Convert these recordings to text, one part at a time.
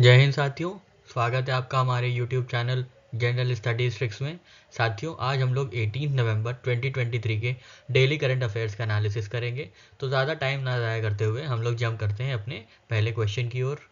जय हिंद साथियों स्वागत है आपका हमारे YouTube channel general studies tricks में साथियों आज हम लोग 18 नवंबर 2023 के डेली करंट अफेयर्स का एनालिसिस करेंगे तो ज़्यादा टाइम ना ज़ाया करते हुए हम लोग जंप करते हैं अपने पहले क्वेश्चन की ओर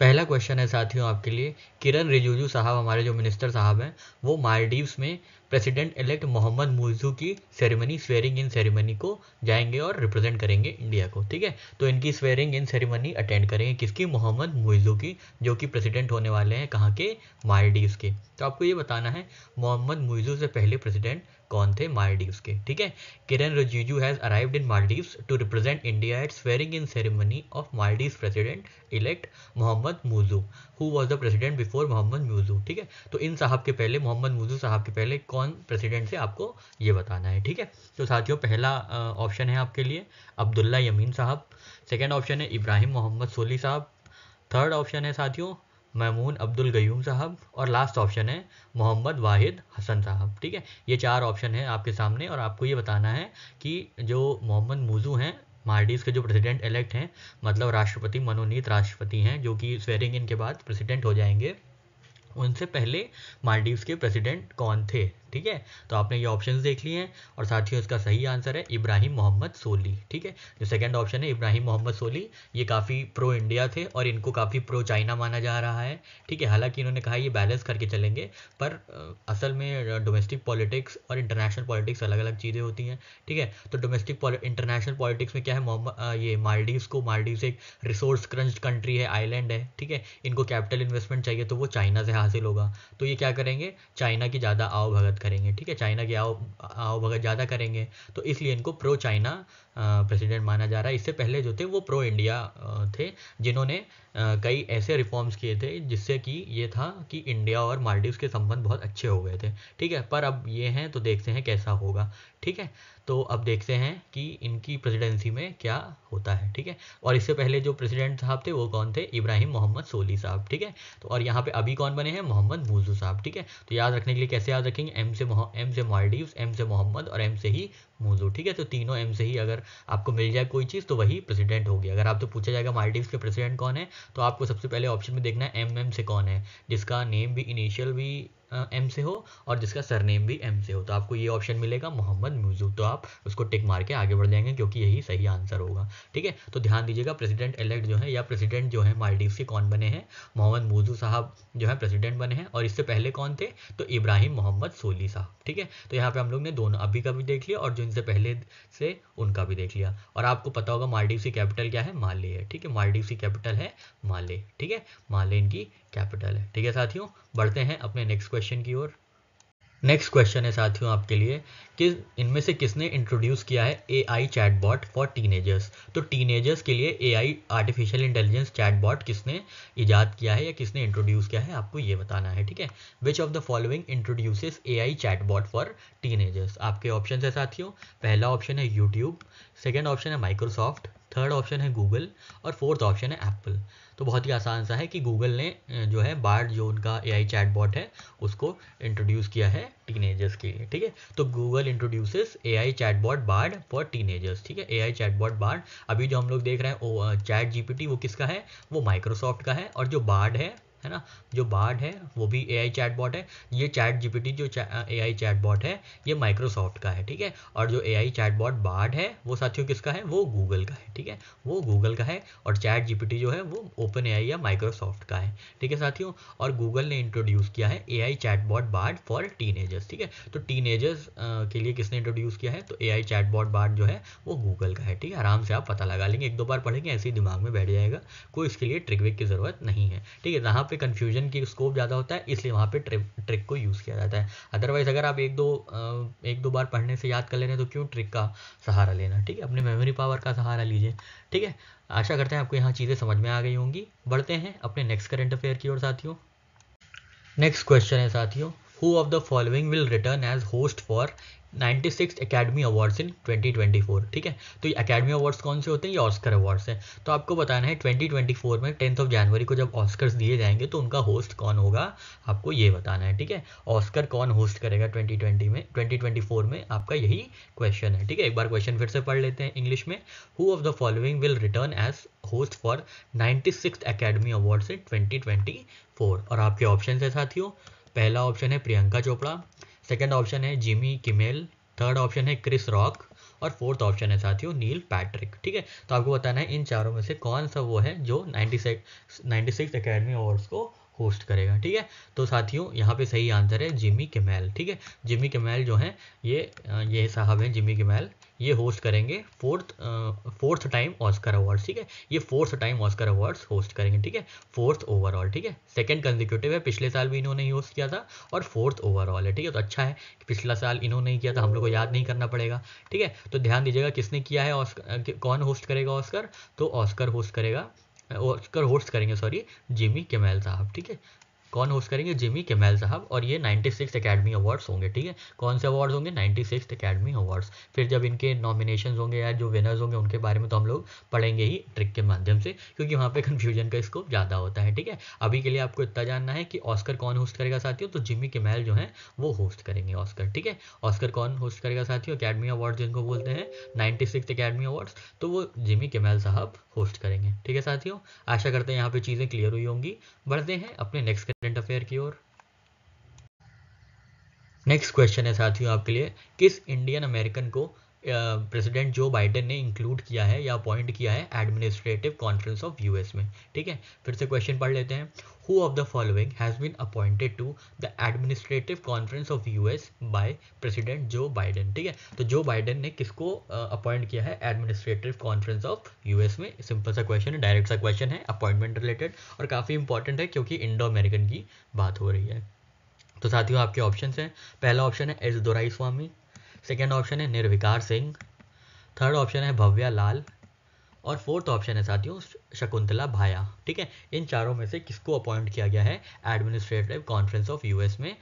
पहला क्वेश्चन है साथियों आपके लिए किरण रिजिजू साहब हमारे जो मिनिस्टर साहब हैं वो मालदीव्स में प्रेसिडेंट इलेक्ट मोहम्मद मुजू की सेरेमनी स्वेयरिंग इन सेरेमनी को जाएंगे और रिप्रेजेंट करेंगे इंडिया को ठीक है तो इनकी स्वेयरिंग इन सेरेमनी अटेंड करेंगे किसकी मोहम्मद मुजू की जो कि प्रेसिडेंट होने वाले हैं कहाँ के मालदीव्स के तो आपको ये बताना है मोहम्मद मुजू से पहले प्रेसिडेंट कौन थे मालदीव्स के ठीक है Kiran Rijiju has arrived in Maldives to represent India at swearing in ceremony of Maldives president elect Mohamed Muizzu who was the president before Mohamed Muizzu ठीक है तो इन साहब के पहले मोहम्मद मूजू साहब के पहले कौन प्रेसिडेंट थे आपको ये बताना है ठीक है तो साथियों पहला ऑप्शन है आपके लिए अब्दुल्ला यमीन साहब सेकेंड ऑप्शन है इब्राहिम मोहम्मद सोली साहब थर्ड ऑप्शन है साथियों ममून अब्दुल गयूम साहब और लास्ट ऑप्शन है मोहम्मद वाहिद हसन साहब ठीक है ये चार ऑप्शन हैं आपके सामने और आपको ये बताना है कि जो मोहम्मद मूजू हैं मालडीव के जो प्रेसिडेंट इलेक्ट हैं मतलब राष्ट्रपति मनोनीत राष्ट्रपति हैं जो कि स्वेरिंग इन के बाद प्रेसिडेंट हो जाएंगे उनसे पहले मालडीव्स के प्रेसिडेंट कौन थे ठीक है तो आपने ये ऑप्शंस देख लिए हैं और साथ ही उसका सही आंसर है इब्राहिम मोहम्मद सोली ठीक है जो सेकंड ऑप्शन है इब्राहिम मोहम्मद सोली ये काफ़ी प्रो इंडिया थे और इनको काफ़ी प्रो चाइना माना जा रहा है ठीक है हालांकि इन्होंने कहा ये बैलेंस करके चलेंगे पर असल में डोमेस्टिक पॉलिटिक्स और इंटरनेशनल पॉलिटिक्स अलग अलग चीज़ें होती हैं ठीक है तो डोमेस्टिक इंटरनेशनल पॉलिटिक्स में क्या है ये मालदीव्स को मालदीव्स एक रिसोर्स क्रंच कंट्री है आइलैंड है ठीक है इनको कैपिटल इन्वेस्टमेंट चाहिए तो वो चाइना से हासिल होगा तो ये क्या करेंगे चाइना की ज़्यादा आओ भगत करेंगे ठीक है चाइना की आओ आओ भगत ज़्यादा करेंगे तो इसलिए इनको प्रो चाइना प्रेसिडेंट माना जा रहा है इससे पहले जो थे वो प्रो इंडिया थे जिन्होंने कई ऐसे रिफॉर्म्स किए थे जिससे कि ये था कि इंडिया और मालदीव्स के संबंध बहुत अच्छे हो गए थे ठीक है पर अब ये हैं तो देखते हैं कैसा होगा ठीक है तो अब देखते हैं कि इनकी प्रेसिडेंसी में क्या होता है ठीक है और इससे पहले जो प्रेसिडेंट साहब थे वो कौन थे इब्राहिम मोहम्मद सोली साहब ठीक है तो और यहाँ पे अभी कौन बने हैं मोहम्मद मूजू साहब ठीक है तो याद रखने के लिए कैसे याद रखेंगे एम से एम से मालदीव्स एम से मोहम्मद और एम से ही मूजू ठीक है तो तीनों एम से ही अगर आपको मिल जाए कोई चीज़ तो वही प्रेसिडेंट होगी अगर आपसे तो पूछा जाएगा मालदीव्स के प्रेसिडेंट कौन है तो आपको सबसे पहले ऑप्शन में देखना है एम एम से कौन है जिसका नेम भी इनिशियल भी एम से हो और जिसका सरनेम भी एम से हो तो आपको ये ऑप्शन मिलेगा मोहम्मद म्यूजू तो आप उसको टिक मार के आगे बढ़ जाएंगे क्योंकि यही सही आंसर होगा ठीक है तो ध्यान दीजिएगा प्रेसिडेंट इलेक्ट जो है या प्रेसिडेंट जो है मालदीव से कौन बने हैं मोहम्मद म्यूजू साहब जो है प्रेसिडेंट बने हैं और इससे पहले कौन थे तो इब्राहिम मोहम्मद सोली साहब ठीक है तो यहाँ पर हम लोग ने दोनों अभी का भी देख लिया और जो इनसे पहले से उनका भी देख लिया और आपको पता होगा मालदीव की कैपिटल क्या है माले है ठीक है मालदीव की कैपिटल है माले ठीक है माले इनकी कैपिटल है ठीक है साथियों बढ़ते हैं अपने नेक्स्ट क्वेश्चन की ओर नेक्स्ट क्वेश्चन है साथियों आपके लिए कि इनमें से किसने इंट्रोड्यूस किया है A I chatbot for teenagers तो टीनेजर्स के लिए A I artificial intelligence chatbot किसने ईजाद किया है या किसने इंट्रोड्यूस किया है आपको ये बताना है ठीक है which of the following introduces A I chatbot for teenagers आपके ऑप्शन है साथियों पहला ऑप्शन है यूट्यूब सेकेंड ऑप्शन है माइक्रोसॉफ्ट थर्ड ऑप्शन है गूगल और फोर्थ ऑप्शन है एप्पल तो बहुत ही आसान सा है कि गूगल ने जो है बार्ड जो उनका ए आई चैट है उसको इंट्रोड्यूस किया है टीनेजर्स के लिए ठीक है तो Google introduces A I chat bot Bard for teenagers ठीक है A I chat bot Bard अभी जो हम लोग देख रहे हैं चैट जी वो किसका है वो माइक्रोसॉफ्ट का है और जो बार्ड है है ना जो बार्ड है वो भी ए आई चैट बॉट है ये चैट जीपीटी जो ए आई चैट बॉट है ये माइक्रोसॉफ्ट का है ठीक है और जो A I chat bot Bard है वो साथियों किसका है वो गूगल का है ठीक है वो गूगल का है और चैट जीपीटी जो है वो ओपन ए आई या माइक्रोसॉफ्ट का है ठीक है साथियों और गूगल ने इंट्रोड्यूस किया है A I chat bot Bard for agers ठीक है तो एजर्स के लिए किसने इंट्रोड्यूस किया है तो A I chat bot Bard जो है वो गूगल का है ठीक है आराम से आप पता लगा लेंगे एक दो बार पढ़ेंगे ऐसे ही दिमाग में बैठ जाएगा कोई इसके लिए ट्रिकविक की जरूरत नहीं है ठीक है जहाँ पे कन्फ्यूजन की स्कोप ज़्यादा होता है इसलिए वहाँ पे ट्रिक ट्रिक को यूज़ किया जाता है अदरवाइज़ अगर आप एक दो एक दो बार पढ़ने से याद कर लेने तो क्यों ट्रिक का सहारा लेना ठीक है अपने मेमोरी पावर का सहारा लीजिए ठीक है आशा करते हैं आपको यहाँ चीज़ें समझ में आ गई होंगी बढ़ते हैं अपने नेक्स्ट करेंट अफेयर की ओर साथियों नेक्स्ट क्वेश्चन है साथियों who of the following will return as host for 96 academy awards in 2024 ठीक है तो ये अकेडमी अवार्ड्स कौन से होते हैं ये ऑस्कर अवार्ड्स हैं तो आपको बताना है 2024 में टेंथ ऑफ जनवरी को जब ऑस्कर्स दिए जाएंगे तो उनका होस्ट कौन होगा आपको ये बताना है ठीक है ऑस्कर कौन होस्ट करेगा 2020 में 2024 में आपका यही क्वेश्चन है ठीक है एक बार क्वेश्चन फिर से पढ़ लेते हैं इंग्लिश में who of the following will return as host for ninety six academy awards in twenty और आपके ऑप्शन है साथियों पहला ऑप्शन है प्रियंका चोपड़ा सेकेंड ऑप्शन है जिमी किमेल थर्ड ऑप्शन है क्रिस रॉक और फोर्थ ऑप्शन है साथियों नील पैट्रिक ठीक है तो आपको बताना है इन चारों में से कौन सा वो है जो 96 96 अकेडमी अवार्ड्स को होस्ट करेगा ठीक है तो साथियों यहाँ पे सही आंसर है जिमी किमेल ठीक है जिमी किमेल जो हैं ये ये साहब हैं जिमी किमेल ये होस्ट करेंगे fourth fourth time Oscar awards ठीक है ये fourth time Oscar awards host करेंगे ठीक है फोर्थ ओवरऑल ठीक है सेकंड कंजिक्यूटिव है पिछले साल भी इन्होंने ही होस्ट किया था और फोर्थ ओवरऑल है ठीक है तो अच्छा है कि पिछला साल इन्होंने ही किया था हम लोग को याद नहीं करना पड़ेगा ठीक है तो ध्यान दीजिएगा किसने किया है ऑस्कर कौन होस्ट करेगा ऑस्कर तो ऑस्कर होस्ट करेगा कर होस्ट करेंगे सॉरी जिमी केमैल साहब ठीक है कौन होस्ट करेंगे जिमी केमेल साहब और ये नाइन्टी सिक्स अकेडमी अवार्ड्स होंगे ठीक है कौन से अवार्ड्स होंगे नाइन्टी सिक्स अकेडमी अवार्ड्स फिर जब इनके नॉमिनेशन होंगे या जो विनर्स होंगे उनके बारे में तो हम लोग पढ़ेंगे ही ट्रिक के माध्यम से क्योंकि वहाँ पे कन्फ्यूजन का स्कोप ज़्यादा होता है ठीक है अभी के लिए आपको इतना जानना है कि ऑस्कर कौन होस्ट करेगा साथियों तो जिमी केमेल जो है वो होस्ट करेंगे ऑस्कर ठीक है ऑस्कर कौन होस्ट करेगा साथियों अकेडमी अवार्ड जिनको बोलते हैं नाइन्टी सिक्स अकेडमी अवार्ड्स तो वो जिमी केमेल साहब होस्ट करेंगे ठीक है साथियों आशा करते हैं यहाँ पे चीज़ें क्लियर हुई होंगी बढ़ते हैं अपने नेक्स्ट करंट अफेयर की ओर नेक्स्ट क्वेश्चन है साथियों आपके लिए किस इंडियन अमेरिकन को प्रेसिडेंट जो बाइडेन ने इंक्लूड किया है या अपॉइंट किया है एडमिनिस्ट्रेटिव कॉन्फ्रेंस ऑफ यूएस में ठीक है फिर से क्वेश्चन पढ़ लेते हैं who of the following has been appointed to the administrative conference of US by president Joe Biden ठीक है तो जो बाइडेन ने किसको अपॉइंट uh, किया है एडमिनिस्ट्रेटिव कॉन्फ्रेंस ऑफ यूएस में सिंपल सा क्वेश्चन है डायरेक्ट सा क्वेश्चन है अपॉइंटमेंट रिलेटेड और काफ़ी इंपॉर्टेंट है क्योंकि इंडो अमेरिकन की बात हो रही है तो साथियों आपके ऑप्शन हैं पहला ऑप्शन है S Doraiswamy second option है निर्विकार सिंह थर्ड ऑप्शन है भव्या लाल और फोर्थ ऑप्शन है साथियों शकुंतला भाया ठीक है इन चारों में से किसको अपॉइंट किया गया है एडमिनिस्ट्रेटिव कॉन्फ्रेंस ऑफ यूएस में आ,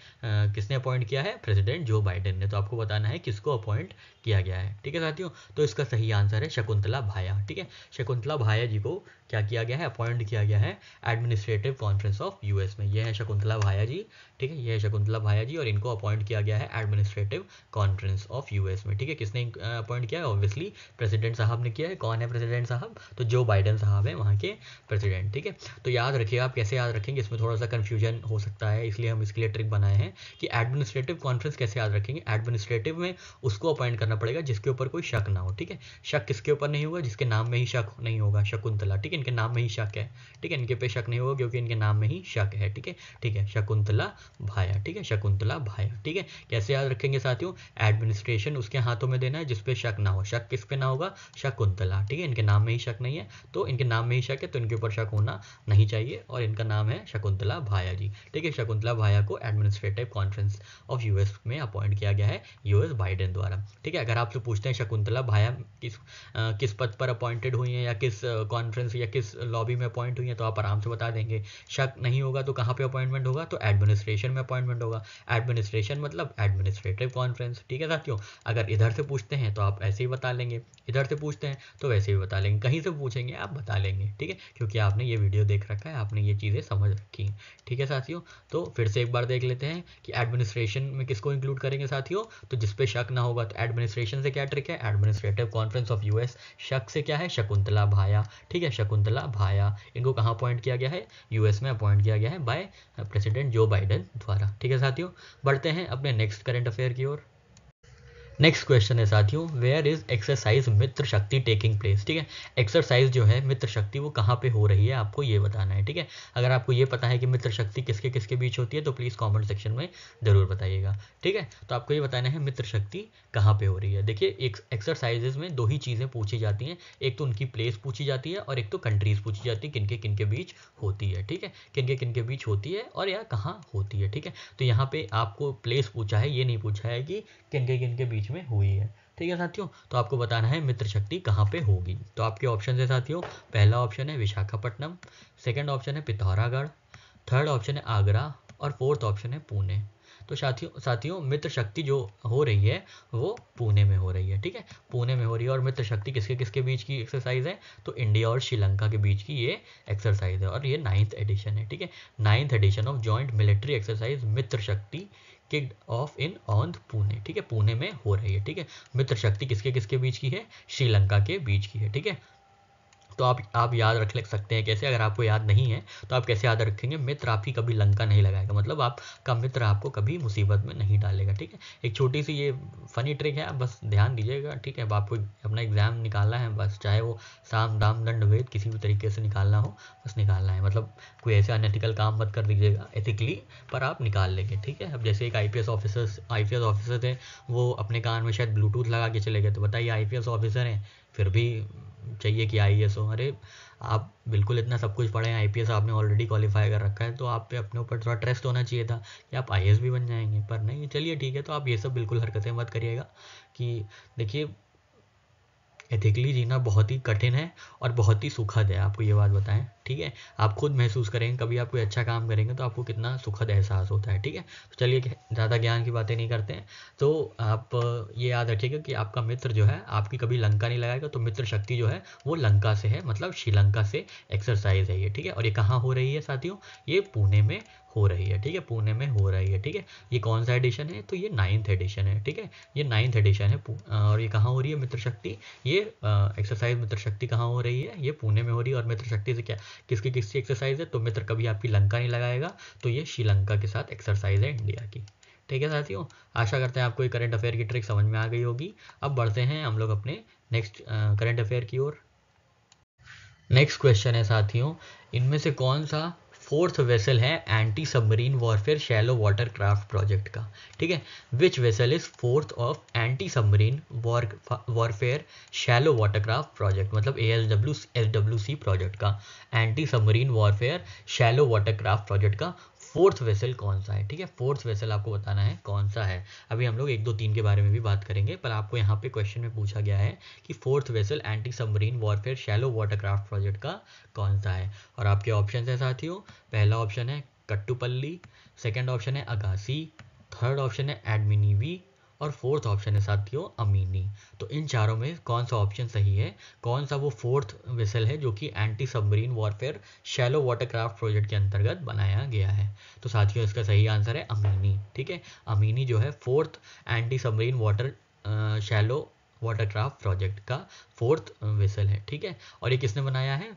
किसने अपॉइंट किया है प्रेसिडेंट जो बाइडेन ने तो आपको बताना है किसको अपॉइंट किया गया है ठीक है साथियों तो इसका सही आंसर है शकुंतला भाया ठीक है शकुंतला भाया जी को क्या किया गया है अपॉइंट किया गया है एडमिनिस्ट्रेटिव कॉन्फ्रेंस ऑफ यूएस में यह है शकुंतला भाया जी ठीक है यह है शकुंतला भाया जी और इनको अपॉइंट किया गया है एडमिनिस्ट्रेटिव कॉन्फ्रेंस ऑफ यूएस में ठीक है किसने अपॉइंट किया है ऑब्वियसली प्रेसिडेंट साहब ने किया है कौन है प्रेसिडेंट साहब तो जो बाइडन साहब है वहाँ के प्रेसिडेंट ठीक है तो याद रखिए आप कैसे याद रखेंगे इसमें थोड़ा सा कन्फ्यूजन हो सकता है इसलिए हम इसके लिए ट्रिक बनाए हैं कि एडमिनिस्ट्रेटिव कॉन्फ्रेंस कैसे याद रखेंगे एडमिनिस्ट्रेटिव में उसको अपॉइंट करना पड़ेगा जिसके ऊपर कोई शक ना हो ठीक है शक किसके ऊपर नहीं होगा जिसके नाम में ही शक नहीं होगा शकुंतला ठीक है इनके नाम में ही शक है ठीक है इनके पे शक नहीं होगा क्योंकि इनके नाम में ही शक है ठीक है ठीक है शकुंतला भाया ठीक है शकुंतला भाया ठीक है कैसे याद रखेंगे साथियों एडमिनिस्ट्रेशन उसके हाथों में देना है जिसपे शक ना हो शक किस पे ना होगा शकुंतला ठीक है इनके नाम में ही शक नहीं है तो इनके नाम शक है तो इनके ऊपर शक होना नहीं चाहिए और इनका नाम है शकुंतला भाया जी ठीक है शकुंतला भाया को एडमिनिस्ट्रेटिव कॉन्फ्रेंस ऑफ यूएस में अपॉइंट किया गया है यूएस बाइडेन द्वारा ठीक है अगर आपसे तो पूछते हैं शकुंतला भाया किस आ, किस पद पर अपॉइंटेड हुई है या किस कॉन्फ्रेंस या किस लॉबी में अपॉइंट हुई है तो आप आराम से बता देंगे शक नहीं होगा तो कहाँ पर अपॉइंटमेंट होगा तो एडमिनिस्ट्रेशन में अपॉइंटमेंट होगा एडमिनिस्ट्रेशन मतलब एडमिनिस्ट्रेटिव कॉन्फ्रेंस ठीक है साथियों अगर इधर से पूछते हैं तो आप ऐसे ही बता लेंगे इधर से पूछते हैं तो वैसे ही बता लेंगे कहीं से पूछेंगे आप बता लेंगे करेंगे ठीक है क्योंकि आपने ये वीडियो देख रखा है आपने ये चीज़ें समझ रखी हैं ठीक है साथियों तो फिर से एक बार देख लेते हैं कि एडमिनिस्ट्रेशन में किसको इंक्लूड करेंगे साथियों तो जिसपे शक ना होगा तो एडमिनिस्ट्रेशन से क्या ट्रिक है एडमिनिस्ट्रेटिव कॉन्फ्रेंस ऑफ यूएस शक से क्या है शकुंतला भाया ठीक है शकुंतला भाया इनको कहाँ अपॉइंट किया गया है यूएस में अपॉइंट किया गया है बाय प्रेसिडेंट जो बाइडन द्वारा ठीक है साथियों बढ़ते हैं अपने नेक्स्ट करेंट अफेयर की ओर नेक्स्ट क्वेश्चन है साथियों वेयर इज एक्सरसाइज मित्र शक्ति टेकिंग प्लेस ठीक है एक्सरसाइज जो है मित्र शक्ति वो कहाँ पे हो रही है आपको ये बताना है ठीक है अगर आपको ये पता है कि मित्र शक्ति किसके किसके बीच होती है तो प्लीज़ कमेंट सेक्शन में ज़रूर बताइएगा ठीक है तो आपको ये बताना है मित्र शक्ति कहाँ पे हो रही है देखिए एक एक्सरसाइजेज में दो ही चीज़ें पूछी जाती हैं एक तो उनकी प्लेस पूछी जाती है और एक तो कंट्रीज पूछी जाती है किनके किनके बीच होती है ठीक है किनके किनके बीच होती है और या कहाँ होती है ठीक है तो यहाँ पे आपको प्लेस पूछा है ये नहीं पूछा है कि किनके किनके बीच बीच में हुई है ठीक है साथियों तो आपको बताना है मित्र शक्ति कहाँ पे होगी तो आपके ऑप्शन है साथियों पहला ऑप्शन है विशाखापट्टनम सेकंड ऑप्शन है पिथौरागढ़ थर्ड ऑप्शन है आगरा और फोर्थ ऑप्शन है पुणे तो साथियों साथियों मित्र शक्ति जो हो रही है वो पुणे में हो रही है ठीक है पुणे में हो रही है और मित्र शक्ति किसके किसके बीच की एक्सरसाइज है तो इंडिया और श्रीलंका के बीच की ये एक्सरसाइज है और ये नाइन्थ एडिशन है ठीक है ninth edition of joint military exercise Mitra Shakti kicked off in on Pune ठीक है पुणे में हो रही है ठीक है मित्र शक्ति किसके किसके बीच की है श्रीलंका के बीच की है ठीक है तो आप आप याद रख लग सकते हैं कैसे अगर आपको याद नहीं है तो आप कैसे याद रखेंगे मित्र आपकी कभी लंका नहीं लगाएगा मतलब आपका मित्र आपको कभी मुसीबत में नहीं डालेगा ठीक है एक छोटी सी ये फनी ट्रिक है आप बस ध्यान दीजिएगा ठीक है आपको अपना एग्ज़ाम निकालना है बस चाहे वो साम दाम दंड वेद किसी भी तरीके से निकालना हो बस निकालना है मतलब कोई ऐसे अनएथिकल काम मत कर दीजिएगा एथिकली पर आप निकाल लेंगे ठीक है अब जैसे एक I P officers I officer थे वो अपने कान में शायद ब्लूटूथ लगा के चले गए तो बताइए आई ऑफिसर हैं फिर भी चाहिए कि आई एस हो अरे आप बिल्कुल इतना सब कुछ पढ़े हैं आई पी एस आपने ऑलरेडी क्वालिफाई कर रखा है तो आप पे अपने ऊपर थोड़ा ट्रस्ट होना चाहिए था कि आप आई एस e भी बन जाएंगे पर नहीं चलिए ठीक है तो आप ये सब बिल्कुल हरकतें मत करिएगा कि देखिए एथिकली जीना बहुत ही कठिन है और बहुत ही सुखद है आपको ये बात बताएं ठीक है आप खुद महसूस करेंगे कभी आप कोई अच्छा काम करेंगे तो आपको कितना सुखद एहसास होता है ठीक है तो चलिए ज़्यादा ज्ञान की बातें नहीं करते हैं तो आप ये याद रखिएगा कि आपका मित्र जो है आपकी कभी लंका नहीं लगाएगा तो मित्र शक्ति जो है वो लंका से है मतलब श्रीलंका से एक्सरसाइज है ये ठीक है और ये कहाँ हो रही है साथियों ये पुणे में हो रही है ठीक है पुणे में हो रही है ठीक है ये कौन सा एडिशन है तो ये नाइन्थ एडिशन है ठीक है ये नाइन्थ एडिशन है और ये कहाँ हो रही है मित्र शक्ति ये एक्सरसाइज मित्र शक्ति कहाँ हो रही है ये पुणे में हो रही है और मित्र शक्ति से क्या किसकी किसकी एक्सरसाइज है तो मित्र कभी आपकी लंका नहीं लगाएगा तो ये श्रीलंका के साथ एक्सरसाइज है इंडिया की ठीक है साथियों आशा करते हैं आपको ये करंट अफेयर की ट्रिक समझ में आ गई होगी अब बढ़ते हैं हम लोग अपने नेक्स्ट करंट अफेयर की ओर नेक्स्ट क्वेश्चन है साथियों इनमें से कौन सा फोर्थ वेसल है anti submarine warfare shallow water craft project का ठीक है which vessel is fourth of anti submarine warfare shallow water craft project मतलब A S W S W C project का anti submarine warfare shallow water craft project का fourth vessel कौन सा है ठीक है फोर्थ वेसल आपको बताना है कौन सा है अभी हम लोग एक दो तीन के बारे में भी बात करेंगे पर आपको यहाँ पे क्वेश्चन में पूछा गया है कि fourth vessel anti submarine warfare shallow watercraft project का कौन सा है और आपके ऑप्शन है साथियों पहला ऑप्शन है कट्टूपल्ली सेकेंड ऑप्शन है अगासी थर्ड ऑप्शन है एडमिनीवी और फोर्थ ऑप्शन है साथियों अमीनी तो इन चारों में कौन सा ऑप्शन सही है कौन सा वो फोर्थ वेसल है जो कि anti submarine warfare shallow watercraft project के अंतर्गत बनाया गया है तो साथियों इसका सही आंसर है अमीनी ठीक है अमीनी जो है fourth anti submarine water shallow watercraft project का फोर्थ वेसल है ठीक है और ये किसने बनाया है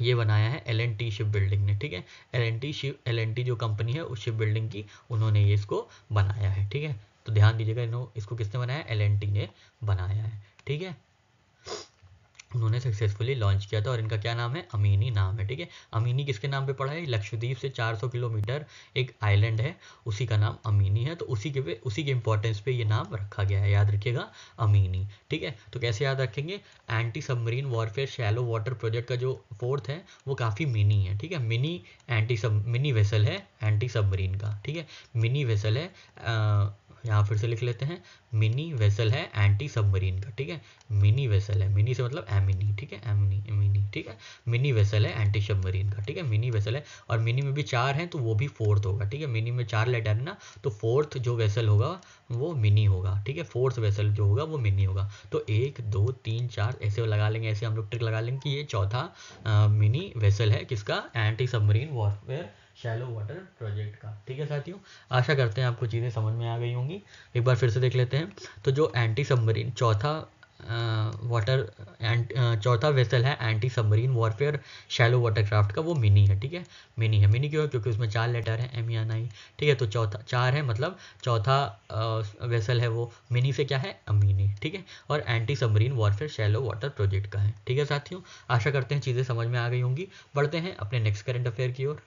ये बनाया है L N T ship building ने ठीक है L N T ship L N T जो कंपनी है उस शिप बिल्डिंग की उन्होंने ये इसको बनाया है ठीक है तो ध्यान दीजिएगा इन्हों इसको किसने बनाया एल ने बनाया है ठीक है उन्होंने सक्सेसफुली लॉन्च किया था और इनका क्या नाम है अमीनी नाम है ठीक है अमीनी किसके नाम पे पड़ा है लक्षद्वीप से 400 किलोमीटर एक आइलैंड है उसी का नाम अमीनी है तो उसी के पे उसी के इंपॉर्टेंस पे ये नाम रखा गया है याद रखिएगा अमीनी ठीक है तो कैसे याद रखेंगे anti submarine warfare shallow water project का जो फोर्थ है वो काफ़ी मिनी है ठीक है mini anti sub mini vessel है एंटी सबमरीन का ठीक है मिनी वेसल है यहाँ फिर से लिख लेते हैं मिनी वेसल है एंटी सबमरीन का ठीक है मिनी वेसल है मिनी से मतलब एमिनी ठीक है एमिनी मिनी ठीक है मिनी वेसल है एंटी सबमरीन का ठीक है मिनी वेसल है और मिनी में भी चार हैं तो वो भी फोर्थ होगा ठीक है मिनी में चार लेटर है ना तो फोर्थ जो वेसल होगा वो मिनी होगा ठीक है फोर्थ वेसल जो होगा वो मिनी होगा तो एक दो तीन चार ऐसे लगा लेंगे ऐसे हम लोग ट्रिक लगा लेंगे कि ये चौथा मिनी वेसल है किसका anti submarine warfare shallow water project का ठीक है साथियों आशा करते हैं आपको चीज़ें समझ में आ गई होंगी एक बार फिर से देख लेते हैं तो जो एंटी सबमरीन चौथा वाटर एंड चौथा वेसल है anti submarine warfare shallow craft का वो मिनी है ठीक है मिनी है मिनी क्यों है क्योंकि उसमें चार लेटर है एम या नाई ठीक है तो चौथा चार है मतलब चौथा वेसल है वो मिनी से क्या है अमीनी ठीक है और anti submarine warfare shallow water project का है ठीक है साथियों आशा करते हैं चीज़ें समझ में आ गई होंगी बढ़ते हैं अपने नेक्स्ट करेंट अफेयर की ओर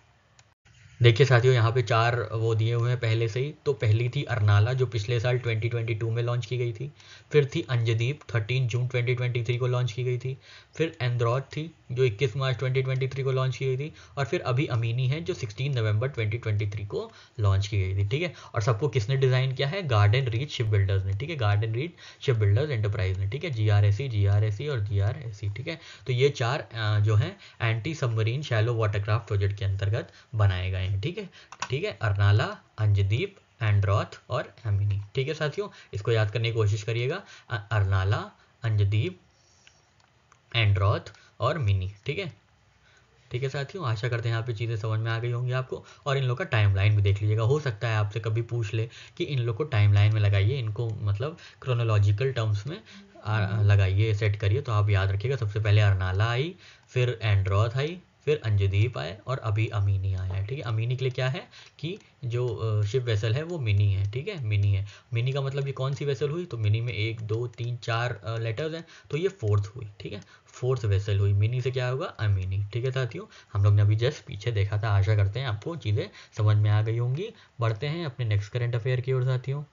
देखिए साथियों यहाँ पे चार वो दिए हुए हैं पहले से ही तो पहली थी अरनाला जो पिछले साल 2022 में लॉन्च की गई थी फिर थी अंजदीप 13 जून 2023 को लॉन्च की गई थी फिर एंद्रौद थी जो 21 मार्च 2023 को लॉन्च की गई थी और फिर अभी अमीनी है जो 16 नवंबर 2023 को लॉन्च की गई थी ठीक है और सबको किसने डिज़ाइन किया है गार्डन रीच शिप बिल्डर्स ने ठीक है Garden Reach ship builders enterprise ने ठीक है जी आर e, e और जी e, ठीक है तो ये चार जो है anti submarine shallow watercraft project के अंतर्गत बनाए गए हैं ठीक है ठीक है अरनाला अंजदीप एंड्रॉथ और एमिनी ठीक है साथियों इसको याद करने की कोशिश करिएगा अरनाला अंजदीप एंड्रॉथ और मिनी ठीक है ठीक है साथियों आशा करते हैं यहाँ पे चीज़ें समझ में आ गई होंगी आपको और इन लोग का टाइमलाइन भी देख लीजिएगा हो सकता है आपसे कभी पूछ ले कि इन लोग को टाइमलाइन में लगाइए इनको मतलब क्रोनोलॉजिकल टर्म्स में लगाइए सेट करिए तो आप याद रखिएगा सबसे पहले अरनाला आई फिर एंड्रॉथ आई फिर अंजदीप आए और अभी अमीनी आया है ठीक है अमीनी के लिए क्या है कि जो शिप वेसल है वो मिनी है ठीक है मिनी है मिनी का मतलब ये कौन सी वेसल हुई तो मिनी में एक दो तीन चार लेटर्स हैं तो ये फोर्थ हुई ठीक है फोर्थ वेसल हुई मिनी से क्या होगा अमीनी ठीक है साथियों हम लोग ने अभी जस्ट पीछे देखा था आशा करते हैं आपको चीज़ें समझ में आ गई होंगी बढ़ते हैं अपने नेक्स्ट करेंट अफेयर की ओर साथियों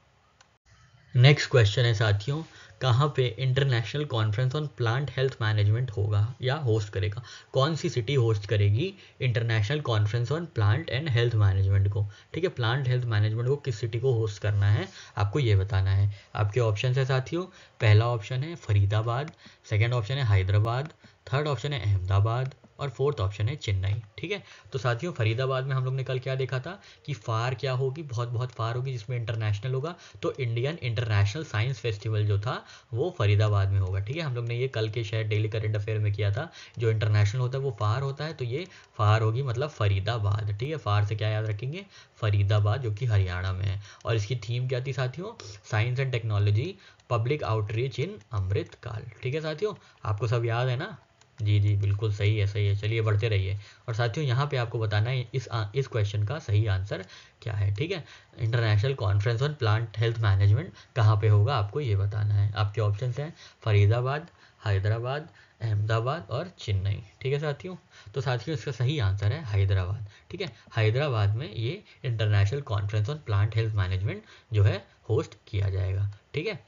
नेक्स्ट क्वेश्चन है साथियों कहाँ पे international conference on plant health management होगा या होस्ट करेगा कौन सी सिटी होस्ट करेगी international conference on plant and health management को ठीक है प्लांट हेल्थ मैनेजमेंट को किस सिटी को होस्ट करना है आपको ये बताना है आपके ऑप्शन है साथियों पहला ऑप्शन है फरीदाबाद सेकेंड ऑप्शन है हैदराबाद थर्ड ऑप्शन है अहमदाबाद और फोर्थ ऑप्शन है चेन्नई ठीक है तो साथियों फरीदाबाद में हम लोग ने कल क्या देखा था कि फार क्या होगी बहुत बहुत फार होगी जिसमें इंटरनेशनल होगा तो इंडियन इंटरनेशनल साइंस फेस्टिवल जो था वो फरीदाबाद में होगा ठीक है हम लोग ने ये कल के शायद डेली करंट अफेयर में किया था जो इंटरनेशनल होता है वो फार होता है तो ये फार होगी मतलब फरीदाबाद ठीक है फार से क्या याद रखेंगे फरीदाबाद जो कि हरियाणा में है और इसकी थीम क्या थी साथियों science and technology public outreach in Amritkaal ठीक है साथियों आपको सब याद है ना जी जी बिल्कुल सही है सही है चलिए बढ़ते रहिए और साथियों यहाँ पे आपको बताना है इस आ, इस क्वेश्चन का सही आंसर क्या है ठीक है international conference on plant health management कहाँ पे होगा आपको ये बताना है आपके ऑप्शंस हैं फरीदाबाद हैदराबाद अहमदाबाद और चेन्नई ठीक है साथियों तो साथियों इसका सही आंसर है हैदराबाद ठीक है हैदराबाद में ये international conference on plant health management जो है होस्ट किया जाएगा ठीक है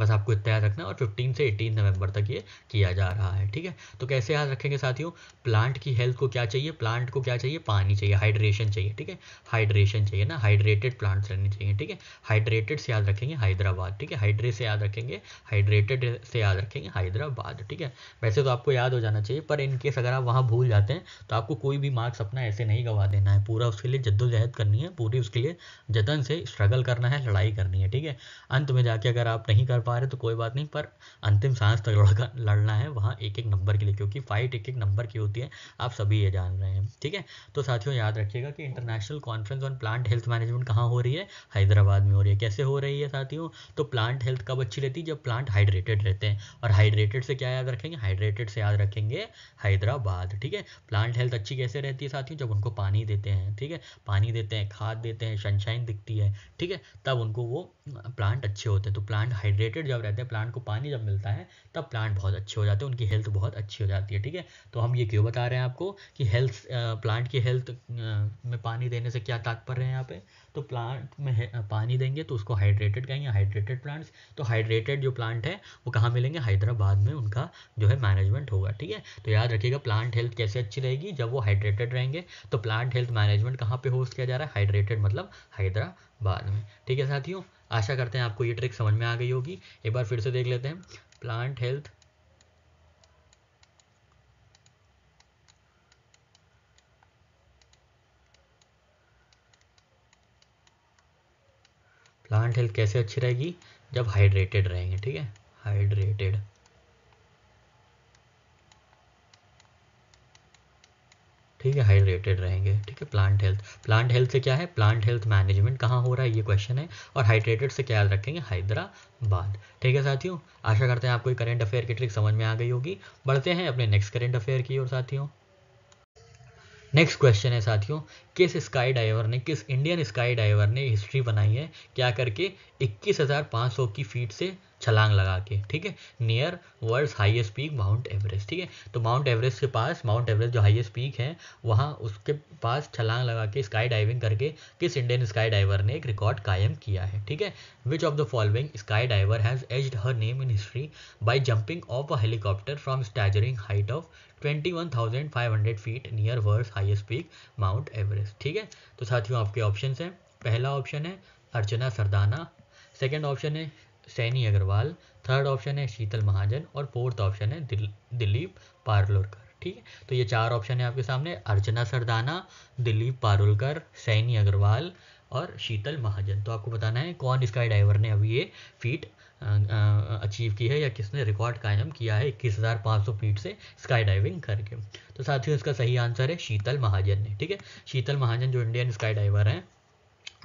बस आपको इतना याद रखना और फिफ्टीन से एटीन नवंबर तक ये किया जा रहा है ठीक है तो कैसे याद रखेंगे साथियों प्लांट की हेल्थ को क्या चाहिए प्लांट को क्या चाहिए पानी चाहिए हाइड्रेशन चाहिए ठीक है हाइड्रेशन चाहिए ना हाइड्रेटेड प्लांट्स रहने चाहिए ठीक है हाइड्रेटेड से याद रखेंगे हैदराबाद ठीक है हाइड्रेट से याद रखेंगे हाइड्रेटेड से याद रखेंगे हैदराबाद ठीक है वैसे तो आपको याद हो जाना चाहिए पर इनकेस अगर आप वहाँ भूल जाते हैं तो आपको कोई भी मार्क्स अपना ऐसे नहीं गवा देना है पूरा उसके लिए जद्दोजहद करनी है पूरी उसके लिए जतन से स्ट्रगल करना है लड़ाई करनी है ठीक है अंत में जाके अगर आप नहीं कर पा रहे तो कोई बात नहीं पर अंतिम सांस तक लड़का लड़ना है वहाँ एक एक नंबर के लिए क्योंकि फाइट एक एक नंबर की होती है आप सभी ये जान रहे हैं ठीक है तो साथियों याद रखिएगा कि international conference on plant health management कहाँ हो रही है हैदराबाद में हो रही है कैसे हो रही है साथियों तो प्लांट हेल्थ कब अच्छी रहती है जब प्लांट हाइड्रेटेड रहते हैं और हाइड्रेटेड से क्या याद रखेंगे हाइड्रेटेड से याद रखेंगे हैदराबाद ठीक है प्लांट हेल्थ अच्छी कैसे रहती है साथियों जब उनको पानी देते हैं ठीक है पानी देते हैं खाद देते हैं सनशाइन दिखती है ठीक है तब उनको वो प्लांट अच्छे होते हैं तो प्लांट हाइड्रेटेड हाइड्रेटेड जब रहते हैं प्लांट को पानी जब मिलता है तब प्लांट बहुत अच्छे हो जाते हैं उनकी हेल्थ बहुत अच्छी हो जाती है ठीक है तो हम ये क्यों बता रहे हैं आपको कि हेल्थ प्लांट की हेल्थ में पानी देने से क्या तात्पर्य है यहाँ पे तो प्लांट में पानी देंगे तो उसको हाइड्रेटेड कहेंगे हाइड्रेटेड प्लांट्स तो हाइड्रेटेड जो प्लांट है वो कहाँ मिलेंगे हैदराबाद में उनका जो है मैनेजमेंट होगा ठीक है तो याद रखिएगा प्लांट हेल्थ कैसे अच्छी रहेगी जब वो हाइड्रेटेड रहेंगे तो प्लांट हेल्थ मैनेजमेंट कहाँ पे होस्ट किया जा रहा है हाइड्रेटेड मतलब हैदराबाद में ठीक है साथियों आशा करते हैं आपको ये ट्रिक समझ में आ गई होगी एक बार फिर से देख लेते हैं प्लांट हेल्थ प्लांट हेल्थ कैसे अच्छी रहेगी जब हाइड्रेटेड रहेंगे ठीक है हाइड्रेटेड ठीक है हाइड्रेटेड रहेंगे ठीक है प्लांट हेल्थ प्लांट हेल्थ से क्या है प्लांट हेल्थ मैनेजमेंट कहाँ हो रहा है ये क्वेश्चन है और हाइड्रेटेड से क्या याद रखेंगे हैदराबाद ठीक है साथियों आशा करते हैं आपको करंट अफेयर की ट्रिक समझ में आ गई होगी बढ़ते हैं अपने नेक्स्ट करेंट अफेयर की और साथियों नेक्स्ट क्वेश्चन है साथियों किस स्काई डाइवर ने किस इंडियन स्काई डाइवर ने हिस्ट्री बनाई है क्या करके 21,500 की फीट से छलांग लगा के ठीक है near world highest peak Mount Everest ठीक है तो माउंट एवरेस्ट के पास माउंट एवरेस्ट जो हाईएस्ट पीक है वहाँ उसके पास छलांग लगा के स्काई डाइविंग करके किस इंडियन स्काई डाइवर ने एक रिकॉर्ड कायम किया है ठीक है which of the following sky diver has etched her name in history by jumping off a helicopter from staggering height of 21,500 feet near world highest peak Mount Everest ठीक है तो साथियों आपके ऑप्शन हैं पहला ऑप्शन है अर्चना सरदाना सेकेंड ऑप्शन है Saini Agarwal third option है शीतल महाजन और फोर्थ ऑप्शन है दिल, दिलीप पारलोरकर ठीक है तो ये चार ऑप्शन है आपके सामने अर्चना सरदाना दिलीप पारुलकर सैनी अग्रवाल और शीतल महाजन तो आपको बताना है कौन स्काई डाइवर ने अभी ये फीट अचीव की है या किसने रिकॉर्ड कायम किया है इक्कीस हज़ार पाँच सौ फीट से स्काई डाइविंग करके तो साथियों इसका सही आंसर है शीतल महाजन ने ठीक है शीतल महाजन जो इंडियन स्काई डाइवर हैं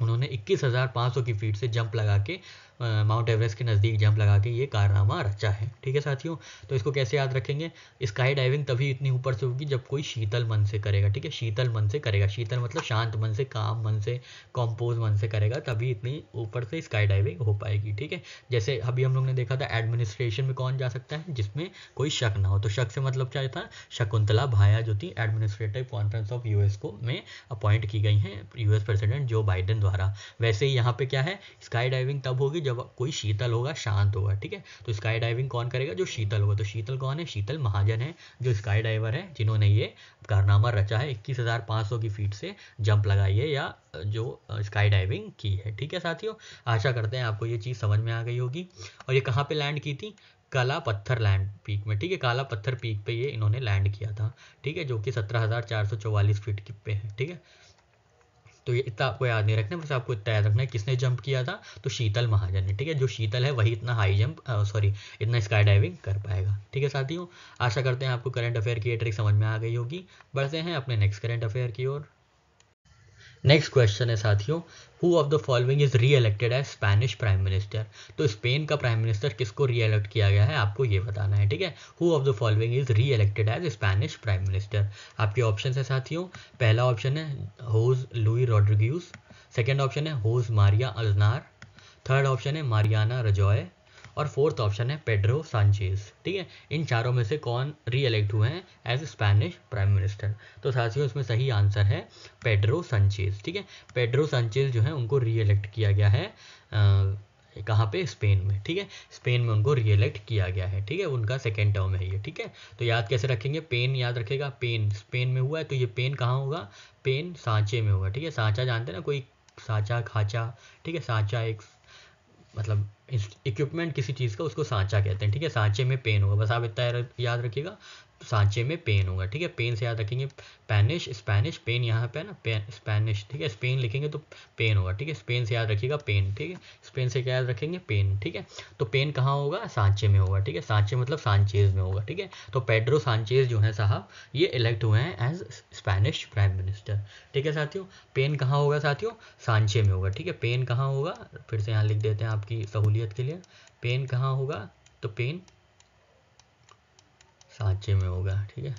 उन्होंने इक्कीस हज़ार पाँच सौ की फीट से जंप लगा के माउंट एवरेस्ट के नज़दीक जंप लगा के ये कारनामा रचा है ठीक है साथियों तो इसको कैसे याद रखेंगे स्काई डाइविंग तभी इतनी ऊपर से होगी जब कोई शीतल मन से करेगा ठीक है शीतल मन से करेगा शीतल मतलब शांत मन से काम मन से कॉम्पोज मन से करेगा तभी इतनी ऊपर से स्काई डाइविंग हो पाएगी ठीक है जैसे अभी हम लोग ने देखा था एडमिनिस्ट्रेशन में कौन जा सकता है जिसमें कोई शक ना हो तो शक से मतलब क्या था शकुंतला भाया जो थी एडमिनिस्ट्रेटिव कॉन्फ्रेंस ऑफ यूएस को में अपॉइंट की गई है यूएस प्रेसिडेंट जो बाइडन द्वारा वैसे ही यहाँ पे क्या है स्काई डाइविंग तब होगी जब कोई शीतल होगा शांत होगा ठीक है तो स्काई डाइविंग कौन करेगा जो शीतल होगा तो शीतल कौन है शीतल महाजन है जो स्काई डाइवर है जिन्होंने ये कारनामा रचा है इक्कीस की फीट से जंप लगाई है या जो स्काई डाइविंग की है ठीक है साथियों आशा करते हैं आपको ये चीज़ समझ में आ गई होगी और ये कहाँ पे लैंड की थी काला पत्थर लैंड पीक में ठीक है काला पत्थर पीक पे ये इन्होंने लैंड किया था ठीक है जो कि सत्रह हज़ार चार सौ चौवालीस फीट की पे है ठीक है तो ये इतना आपको याद नहीं रखना बस आपको इतना याद रखना है किसने जंप किया था तो शीतल महाजन ने ठीक है जो शीतल है वही इतना हाई जंप सॉरी इतना स्काई डाइविंग कर पाएगा ठीक है साथियों आशा करते हैं आपको करंट अफेयर की ये ट्रिक समझ में आ गई होगी बढ़ते हैं अपने नेक्स्ट करंट अफेयर की ओर नेक्स्ट क्वेश्चन है साथियों who of the following is re elected as Spanish prime minister तो स्पेन का प्राइम मिनिस्टर किसको री इलेक्ट किया गया है आपको ये बताना है ठीक है who of the following is re elected as Spanish prime minister आपके ऑप्शन है साथियों पहला ऑप्शन है Jose Luis Rodriguez second option है Jose Maria Aznar third option है मारियाना रजॉय और फोर्थ ऑप्शन है पेड्रो सांचेज ठीक है इन चारों में से कौन री एलेक्ट हुए हैं एज स्पेनिश प्राइम मिनिस्टर तो साथियों इसमें सही आंसर है पेड्रो सांचेज ठीक है पेड्रो सांचेज जो है उनको री एलेक्ट किया गया है कहाँ पे स्पेन में ठीक है स्पेन में उनको एलेक्ट किया गया है ठीक है उनका सेकेंड टर्म है ये ठीक है तो याद कैसे रखेंगे पेन याद रखेगा पेन स्पेन में हुआ है तो ये पेन कहाँ होगा पेन सांचे में होगा ठीक है सांचा जानते हैं ना कोई साचा खाचा ठीक है साचा एक मतलब इक्विपमेंट किसी चीज़ का उसको सांचा कहते हैं ठीक है सांचे में पेन होगा बस आप इतना याद रखिएगा सांचे में पेन होगा ठीक है पेन से याद रखेंगे पैनिश स्पेनिश पेन यहाँ पे ना पेन स्पेनिश ठीक है स्पेन लिखेंगे तो पेन होगा ठीक है स्पेन से याद रखिएगा पेन ठीक है स्पेन से क्या याद रखेंगे पेन ठीक है तो पेन कहाँ होगा सांचे में होगा ठीक है सांचे मतलब सांचेज में होगा ठीक है तो पेड्रो सांचेज जो है साहब ये इलेक्ट हुए हैं एज स्पेनिश प्राइम मिनिस्टर ठीक है साथियों पेन कहाँ होगा साथियों सांचे में होगा ठीक है पेन कहाँ होगा फिर से यहाँ लिख देते हैं आपकी सहूलियत के लिए पेन कहाँ होगा तो पेन सांचे में होगा ठीक है